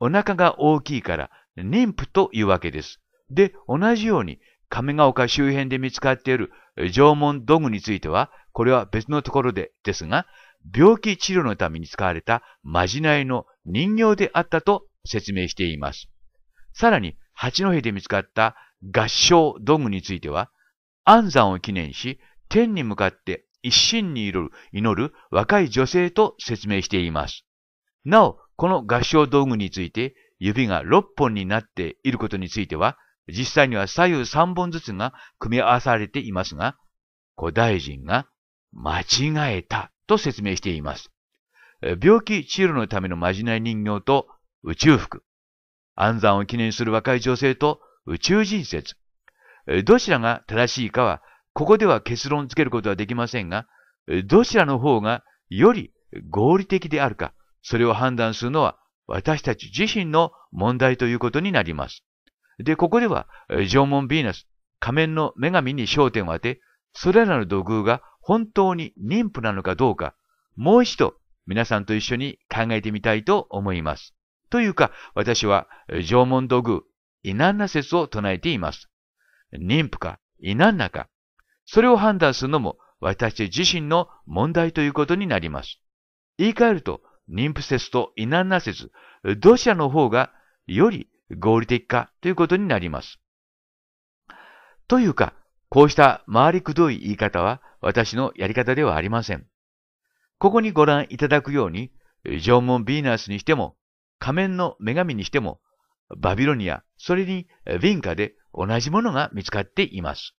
お腹が大きいから妊婦というわけです。で、同じように亀ヶ丘周辺で見つかっている縄文道具については、これは別のところでですが、病気治療のために使われたまじないの人形であったと説明しています。さらに、八戸で見つかった合唱土具については、安産を記念し、天に向かって一心に祈る祈る若い女性と説明しています。なお、この合唱道具について、指が6本になっていることについては、実際には左右3本ずつが組み合わされていますが、古代人が間違えたと説明しています。病気治療のためのまじない人形と宇宙服、安産を記念する若い女性と宇宙人説、どちらが正しいかは、ここでは結論つけることはできませんが、どちらの方がより合理的であるか、それを判断するのは私たち自身の問題ということになります。で、ここでは、縄文ヴィーナス、仮面の女神に焦点を当て、それらの土偶が本当に妊婦なのかどうか、もう一度皆さんと一緒に考えてみたいと思います。というか、私は縄文土偶、イナンナ説を唱えています。妊婦か、イナンナか、それを判断するのも私自身の問題ということになります。言い換えると、妊婦説とイナンナ説、どちらの方がより合理的かということになります。というか、こうした回りくどい言い方は私のやり方ではありません。ここにご覧いただくように、縄文ヴィーナスにしても、仮面の女神にしても、バビロニア、それにヴィンカで同じものが見つかっています。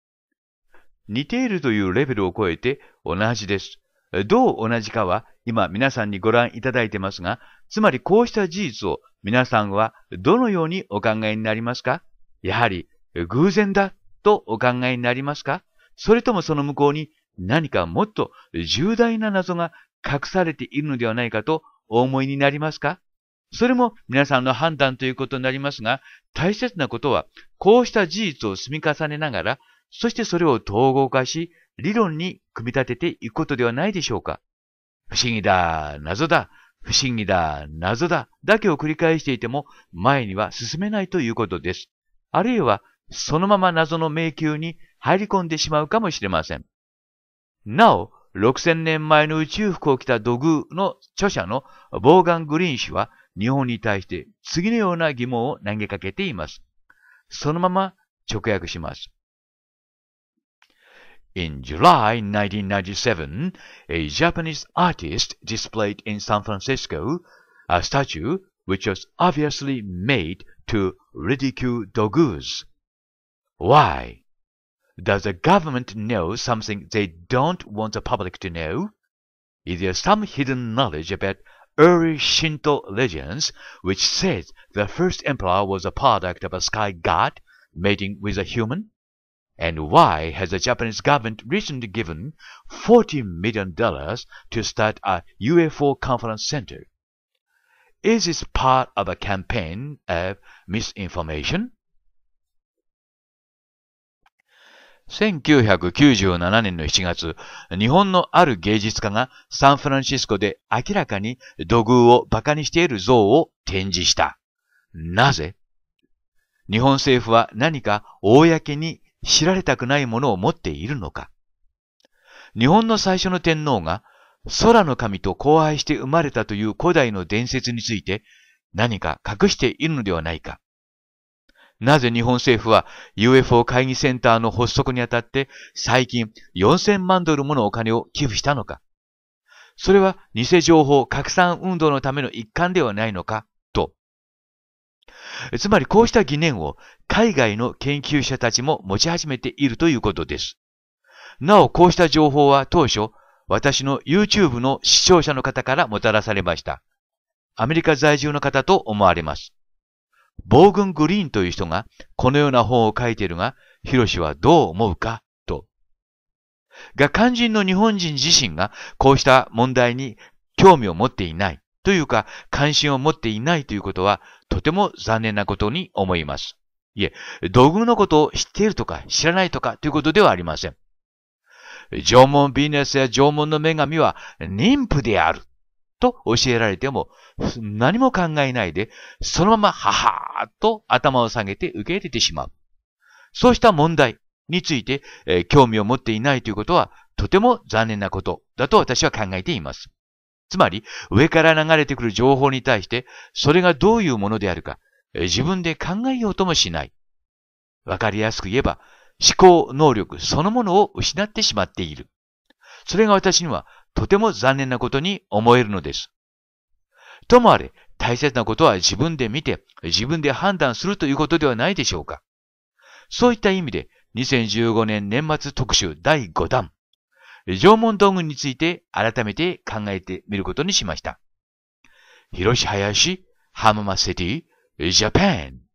似ているというレベルを超えて同じです。どう同じかは今皆さんにご覧いただいてますが、つまりこうした事実を皆さんはどのようにお考えになりますかやはり偶然だとお考えになりますかそれともその向こうに何かもっと重大な謎が隠されているのではないかとお思いになりますかそれも皆さんの判断ということになりますが、大切なことは、こうした事実を積み重ねながら、そしてそれを統合化し、理論に組み立てていくことではないでしょうか。不思議だ、謎だ、不思議だ、謎だ、だけを繰り返していても、前には進めないということです。あるいは、そのまま謎の迷宮に入り込んでしまうかもしれません。なお、6000年前の宇宙服を着た土偶の著者のボーガン・グリーン氏は、日本に対して次のような疑問を投げかけています。そのまま直訳します。In July 1997, a Japanese artist displayed in San Francisco a statue which was obviously made to ridicule dogus. Why? Does the government know something they don't want the public to know? Is there some hidden knowledge about early Shinto legends, which said the first emperor was a product of a sky god mating with a human? And why has the Japanese government recently given $40 million to start a UFO conference center? Is this part of a campaign of misinformation? 1997年の7月、日本のある芸術家がサンフランシスコで明らかに土偶を馬鹿にしている像を展示した。なぜ日本政府は何か公に知られたくないものを持っているのか日本の最初の天皇が空の神と交配して生まれたという古代の伝説について何か隠しているのではないかなぜ日本政府は UFO 会議センターの発足にあたって最近4000万ドルものお金を寄付したのかそれは偽情報拡散運動のための一環ではないのかと。つまりこうした疑念を海外の研究者たちも持ち始めているということです。なおこうした情報は当初私の YouTube の視聴者の方からもたらされました。アメリカ在住の方と思われます。暴君グリーンという人がこのような本を書いているが、ヒロシはどう思うかと。が、肝心の日本人自身がこうした問題に興味を持っていない。というか関心を持っていないということはとても残念なことに思います。いえ、道具のことを知っているとか知らないとかということではありません。縄文ビーネスや縄文の女神は妊婦であると教えられても、何も考えないで、そのまま、ははーと頭を下げて受け入れてしまう。そうした問題について、えー、興味を持っていないということは、とても残念なことだと私は考えています。つまり、上から流れてくる情報に対して、それがどういうものであるか、えー、自分で考えようともしない。わかりやすく言えば、思考能力そのものを失ってしまっている。それが私にはとても残念なことに思えるのです。ともあれ、大切なことは自分で見て、自分で判断するということではないでしょうか。そういった意味で、2015年年末特集第5弾、縄文道具について改めて考えてみることにしました。広し林、浜松セティ、ジャパン。